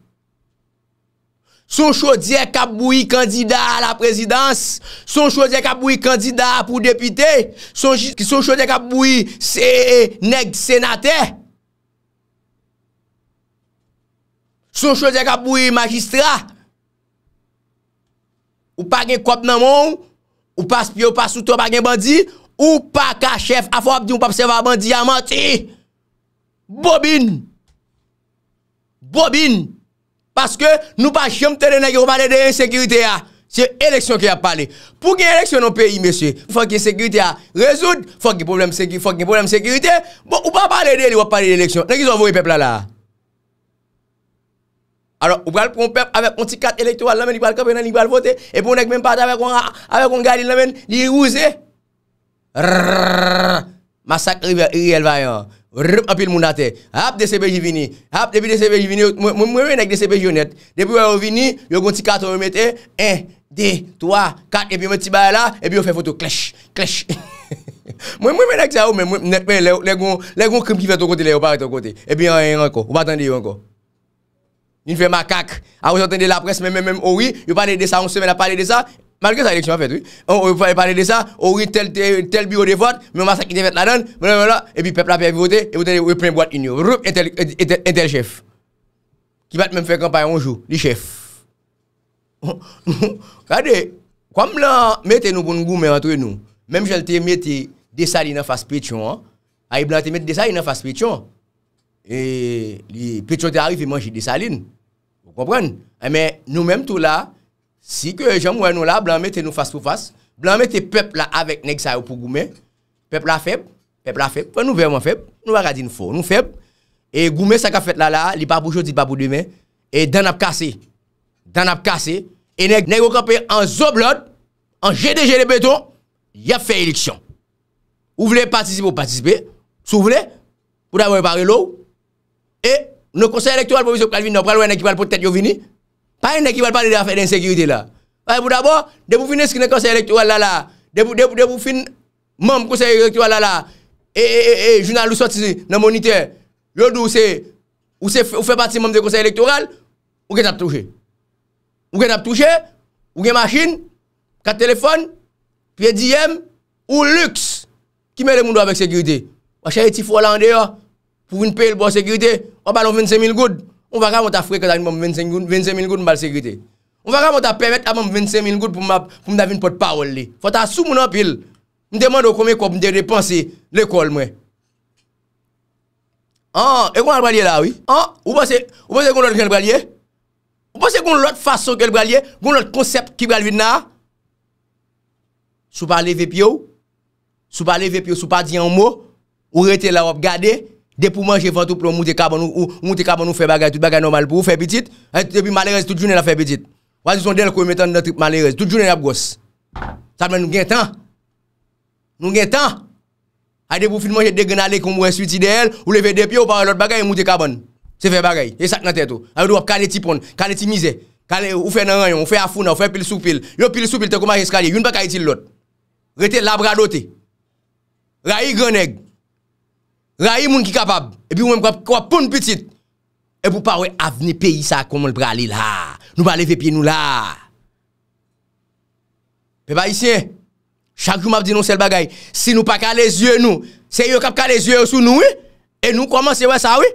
Son chodye kap bouye kandida la prezidans? Son chodye kap bouye kandida pou depite? Son chodye kap bouye seneg senate? Son chodye kap bouye magistra? Ou pa gen kop nan moun? Ou pa spyo, ou pa suto, ou pa gen bandi? Ou pa ka chef afop di ou pa pseva bandi a manti? Bobine! Bobine! Paske nou pa chomte de nan ki wap pale de yon sekurite ya. Se eleksyon ki wap pale. Pou ki yon eleksyon nan peyi, mesye, fok yon sekurite ya, rezoud, fok yon problem sekurite, fok yon problem sekurite, bo ou pa pale de yon wap pale de eleksyon. Nan ki zon vou yon pepl la la. Alors, ou pral pou yon pepl avek ontikat elektoral, lamen yon pral kope, yon lamen yon pral vote, e pou yon ek men parte avek yon gari lamen yon rouse, rrrrrrrr, masakri yon yon yon. Ape de sebe jivini, ap de bi de sebe jivini, mwen mwen ek de sebe jounet, depi wè wè wè vini, yo gwen ti kat wè mette, 1, 2, 3, 4, epi wè ti bay la, epi wè fè foto, klesh, klesh. (laughs) Mwen mwen ek sa ou men, mwen mwen le gwen krim ki fè ton kote le, yo pare ton kote, epi wè yon anko, wè batande yon anko. Yon fè makak, a wè s'entende la pres, mè mè mè mè wè wè wè, yo pale de sa, wè la pale de sa, Malke sa eleksyon a fet, oui. Ou e pale de sa, ou e tel bureau de vote, mwen masakite vet la don, mwen wè wè wè la, e bi pepla pepe vote, e mwen wè pren boate in yo. Rup, e tel chef. Ki bat mwen fè kampaye anjou, li chef. Kade, kwa mwen mète nou bon goun mè vantre nou, mèm jelte mète desaline fase pechon, ay mwen mète desaline fase pechon, e pechon te arrive mèche desaline. Mwen mè, nou mèm tou la, Si ke jom wè nou la, blanmè te nou fass pou fass, blanmè te pep la avèk nèk sa yo pou goumè, pep la feb, pep la feb, fè nou vèm an feb, nou akadi nou fò, nou feb, e goumè sa ka fèt la la, li papou joti, papou dîmè, e dàn ap kase, dàn ap kase, e nèk nèk wò kapè an zoblòd, an jèdè jèdè bèton, yèp fè eliksyon. Ou vèlè patisip ou patisipè, sou vèlè, pou dèm wè parè lò, e nou konsey elektoral pou vizyo kalvin, nou pral wè nèk kival pou tèt yo vini, Pa yon ne kival pa li la fek den sekurite la. Pa yon pou dabou, de pou fin nes kine konsey elektoral la la. De pou fin moun konsey elektoral la la. E, e, e, e, jounal ou sot si, nan monite. Yon dou ou se, ou se fè pati moun konsey elektoral, ou gen ap touche. Ou gen ap touche, ou gen machin, kat telefon, piye diyem, ou lüks. Ki mè le moun do avèk sekurite. Wa chè yon ti fwo lande yo, pou vin pe l bo sekurite, wapalon 25.000 goud. On va ra mouta frek kata gen moun 25.000 gout mbal sekrete. On va ra mouta permet a moun 25.000 gout pou mdavin pot pawol li. Fota sou moun anpil. Mou deman do kome kop mde repanse l'ekol mwen. An, e kon an bralyè la wè? An, ou panse kon lout gen bralyè? Ou panse kon lout fason gen bralyè? Kon lout konsept ki bralyè nan? Sou pa leve pi ou? Sou pa leve pi ou? Sou pa di an mou? Ou rete la wop gade? Dè pou manje fè an tou plon mouti kabon ou mouti kabon ou fè bagay, tout bagay normal pou ou fè bitit, an tou te bi malerezi, tout jounen la fè bitit. Wazi son del kou e metan nan trip malerezi, tout jounen la ap gos. Salmen nou gen tan. Nou gen tan. An dè pou fè mou fè degrenale kou mou reswiti de el, ou le fè depi ou pa wè lot bagay, mouti kabon. Se fè bagay, e sak nan tèt ou. An yon wap kane ti pon, kane ti mize, kane ou fè nan ran yon, ou fè afou nan, ou fè pil soupil. Yon pil soupil te kou manje skaje, yon baka iti lot Ra yi moun ki kapab, e pi wèm kwa poun pitit, e pou pa wè aveni peyi sa kon moun brali la, nou pa leve piy nou la. Pe ba isye, chak jou map di nou sel bagay, si nou pa ka le zye nou, se yo kap ka le zye ou sou nou, e nou kwa manse wè sa wè,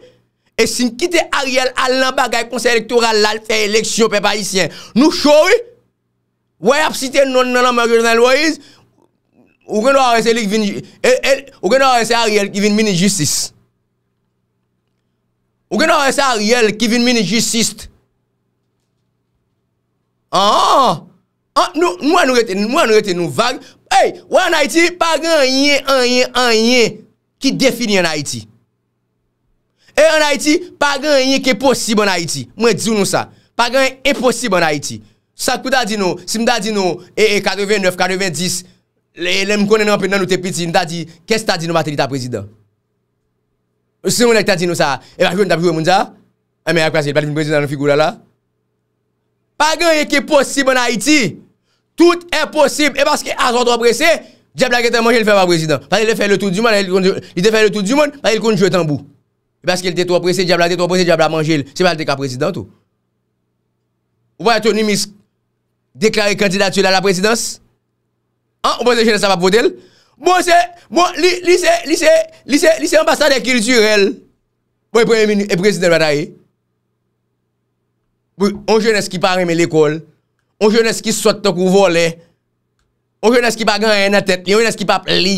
e sin kite a riel al nan bagay konsey elektoral lal fey eleksyon pe ba isye, nou chow wè, wè ap site non nanan mèryo nan lwoyiz, Ou gen nou a rese li ki vin... E, e, ou gen nou a rese a riyel ki vin mini-justis? Ou gen nou a rese a riyel ki vin mini-justist? An ah, an! Ah, ah, Mwen nou rete nou vage. Ou an Haiti, pa gen yon, yon, yon, yon, yon ki defini an Haiti. Ou e an Haiti, pa gen yon ki posib an Haiti. Mwen dizoun nou sa. Pa gen yon e posib an Haiti. Sa kou da di nou, si mda di nou, ee, ee, 89, 90... Le m konen an pe nan ou te piti, nou ta di, kèst ta di nou va te li ta prezidant? Se moun ek ta di nou sa, e baki ou nou ta pi ou e moun za? E mè akwa se, e baki ou nou prezidant nou figou la la? Pa gen ye ki posib an Haiti, tout e posib, e baki a zon tou apresè, diabla ke te manjel fè wa prezidant. Fè li fè le tout di moun, li fè le tout di moun, fè li konjou etan bou. E baki el te tou apresè, diabla te tou apresè, diabla manjel, se pa te ka prezidant ou. Ou bayatou, ni misk, deklare kandidatou la la prezidans, Ou pou yon genese sa pap votel? Mwen bon, se, mwen, bon, li, li se, li se, li se, li se ambasade ekiljurel. Mwen bon, premeni, e prezident bataye. Mwen genese ki pa reme l'ekol. Mwen genese ki sot tok ou volè. Mwen genese ki pa genen a tetne. Mwen genese ki pa pli.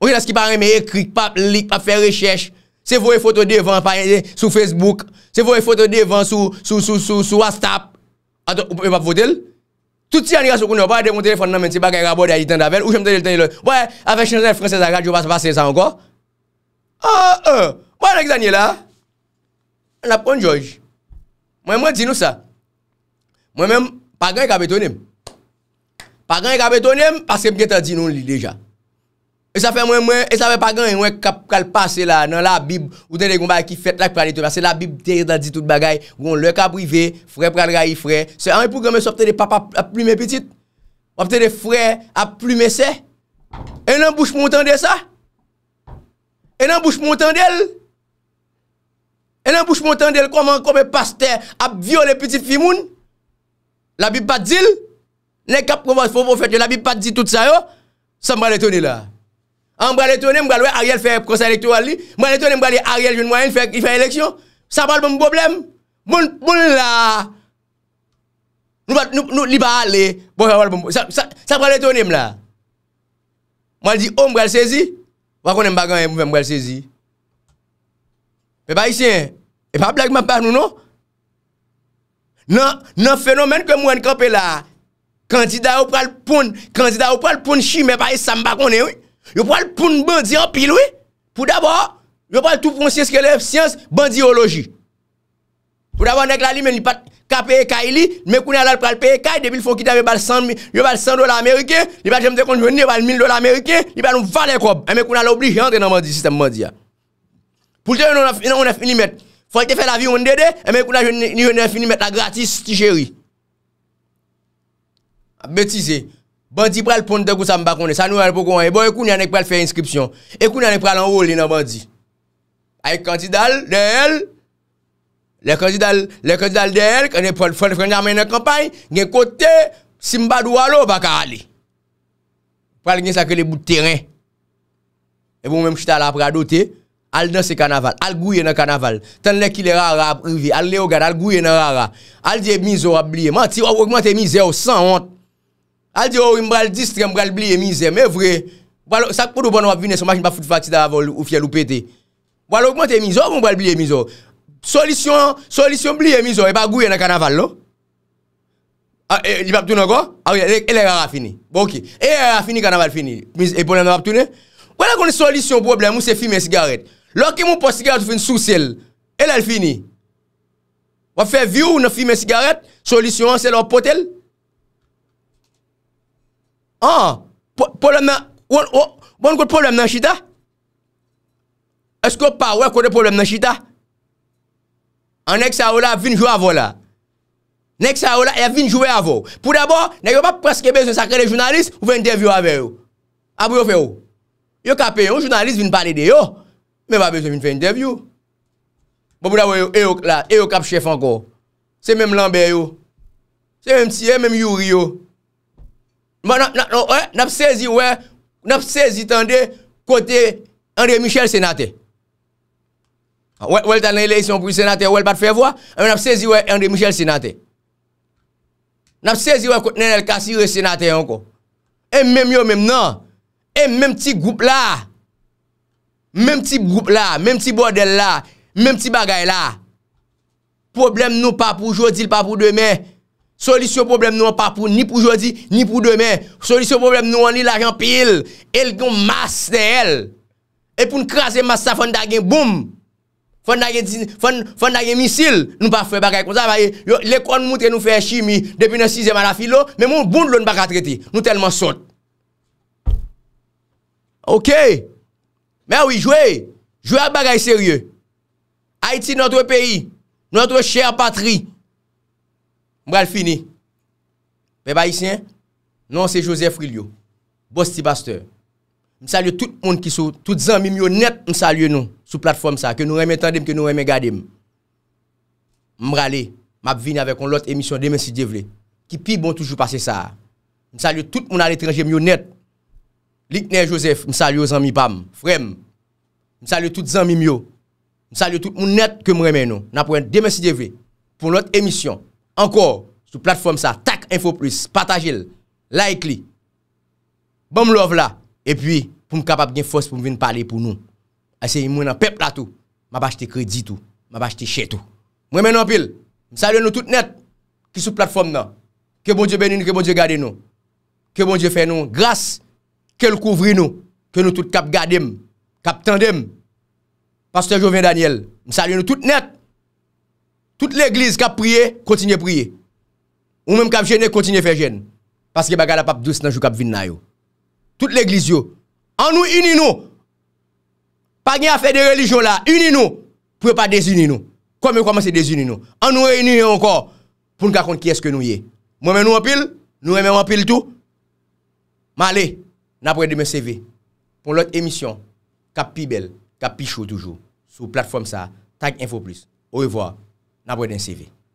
Mwen genese ki pa reme ekri. Pa pli, pa fe rechèche. Se vou e fote devan, pa yon sou Facebook. Se vou e fote devan sou, sou, sou, sou, sou WhatsApp. Ato, ou pou yon pap votel? Touti aniga sou koun yo, pa a depon telefon nan men ti, pa gen yon rabo di a yi ten da ven, ou jom ten yon ten yon lò. Bo a, a ven chen zan fransez akad yo, pa se pa se yon san anko. A, e, a, a, mwen an ki zan yon la, an ap kon George. Mwen mwen di nou sa. Mwen mwen, pa gen yon kabe tonen. Pa gen yon kabe tonen, pa se mwen di nou li deja. E sa fè mwen mwen, e sa fè pagan yon wè kap kalpase la nan la bib ou den de goumba ki fèt lak pranitou. Pase la bib deri dan ditout bagay ou yon lèk aprive, fwè pran rayi fwè. Se an yon pou gomme so ptè de papa ap plume petit, wap tè de fwè ap plume se. E nan bouch moun tende sa? E nan bouch moun tende el? E nan bouch moun tende el koman kome paste ap vyo le petit fi moun? La bib pat dil? Nè kap kou mwen fò vò fèt yo la bib pat dil tout sa yo? Sa mwen lè touni la. Mwen lè tonèm mwen lè Ariel fè konsen lèktou alè. Mwen lè tonèm mwen lè Ariel joun mwen lè fè eleksyon. Sa pwal pou mwen boblem? Mwen la. Nou li ba alè. Bon, sa pwal lè tonèm la. Mwen lè di o oh, e mwen lè sezi. Wakounen e e bagan yè mwen mwen lè sezi. Mwen pa yè sièn. E pa blagman pas nou nou. Non fenomen ke mwen kapè la. Kantida ou pral poun. Kantida ou pral poun. Chi mwen pa yè samba konè wè. Yo pral poun bandi an pil wè? Pou dabò, yo pral tout pon si eskelev siyans bandi o loji. Pou dabò, nek la li meni pat ka peye kaye li, meni koune alal pral peye kaye, debi l fokite an meni bal 100 dolar Amerike, meni bal jemte konti meni bal 1000 dolar Amerike, meni bal nou valen kob. E meni koune ala oubli jantre nan bandi, sistem bandi ya. Pou lte yon an fini met. Foy te fè la vi yon dede, e meni koune an fini met la gratis tijeri. A betize. Bandi pral pon dekou sa mbakone. Sa nou an pou konye. Bon ekoun an ek pral fè inskripsyon. Ekoun an ek pral an ou li nan bandi. A ek kanti dal de el. Lè kanti dal de el. Kanen pral fè njaman yon kampany. Gen kote. Simba dou alo baka ali. Pral gen sakre li bout teren. E bon menm chita la prado te. Al nan se kanaval. Al gouye nan kanaval. Tan lè ki lè rara an vi. Al lè ou gade. Al gouye nan rara. Al diye mizor abliye. Man ti wavou akman te mizero. San honte. Al di yo oh, mbral distre, mbral bli emize, me vre. Sak kodo bon wap vine, son makin pa fout fati da avol ou fiel ou pete. Walo gwante emizo, mbral bli emizo. Solisyon, solisyon bli emizo, e pa gouye nan kanaval lo. A, ah, e, li bap toun anko? A, ah, e, e, bon, e lera rafini. Bwoki, e lera rafini kanaval fini. E bonan rafini? Wala koni solisyon problem ou se fime sigaret. Lorki moun post sigaret ou fin sou sel, e lal fini. Wap fe virou nan fime sigaret, solisyon ansel wap potel. Ha, ah, poulemen, ou, ou, bon kote poulemen nan chita? Esko pa ou e kote poulemen nan chita? An, nek sa ou la vin jou avou la. Nek sa ou la e vin jou avou. Pou d'abo, nek yo pa preske bezou sakre de jounalist ou ven interview avè yo. Abou yo fe yo. Yo kape yo, jounalist vin pale de yo. Men va bezou vin fe interview. Bon, pou d'abo yo, e yo, la, e yo kape chef anko. Se menm lanbe yo. Se menm tiye, menm yuri yo. Mwen eh, ap sezi wè, ap sezi tan de kote André Michel senate. Ah, wèl tan le leisyon pou senate, wèl bat fevwa, eh, ap sezi wè André Michel senate. Nap sezi wè kote Nenel Kassi wè senate yon ko. E eh, menm yo menm nan, e menm ti goup la. Menm ti goup la, menm ti bordel la, menm ti bagay la. Problem nou pa pou jodi, pa pou demè. Solisyon problem nou an pa pou, ni pou jodi, ni pou demen. Solisyon problem nou an li l'ajan pil. El kon mas ten el. El pou n krasen mas sa, fon da gen boom. Fon da gen misil. Nou pa fwe bagay kon sa baye. Lè kon moutre nou fè chimie, depi nan 6è man la filo, men moun boun loun baka treti. Nou telman sot. Ok. Mè wè, jouè. Jouè bagay serye. Haiti noutre peyi. Noutre chèr patri. Noutre chèr patri. Mbrele fini, mbrele isyen, nan se Josef Rilio, Bosti Baster, msalye tout moun ki sou, tout zan mi myo net msalye nou, sou platform sa, ke nou reme tendem, ke nou reme gadem. Mbrele, mab vini avek on lot emisyon Demensi Devle, ki pi bon toujou pase sa, msalye tout moun aletrenje myo net, liknen Josef, msalye ou zan mi bam, frem, msalye tout zan mi myo, msalye tout moun net ke mremen nou, napwen Demensi Devle, pou lot emisyon. Ankor, sou platform sa, tak, info plus, patajil, like li. Bon m'love la, e pi pou m'kapap gen fos pou m'vin pale pou nou. Ase yi mwen an pep la tou, m'a bache te kredi tou, m'a bache te che tou. Mwen men an pil, msalye nou tout net ki sou platform na. Ke bon Dje benin nou, ke bon Dje gade nou, ke bon Dje fè nou. Gras, ke l kouvri nou, ke nou tout kap gade m, kap tende m. Pastor Jovian Daniel, msalye nou tout net. Tout l'Eglise kap priye, kontinye priye. Ou menm kap jene, kontinye fe jene. Paske baga la pap dous nanjou kap vin na yo. Tout l'Eglise yo. An nou ini nou. Pag nye a fe de relijon la, ini nou. Prepa de zini nou. Kome koman se de zini nou. An nou ini yo ankon. Poun ka kont ki eske nou ye. Mwenme nou anpil. Mwenme anpil tou. Ma le, nanpwede me seve. Pon lot emisyon. Kap pi bel, kap pi chou toujou. Sou platform sa. Tak info plus. Ou e voa. na pwedeng CV.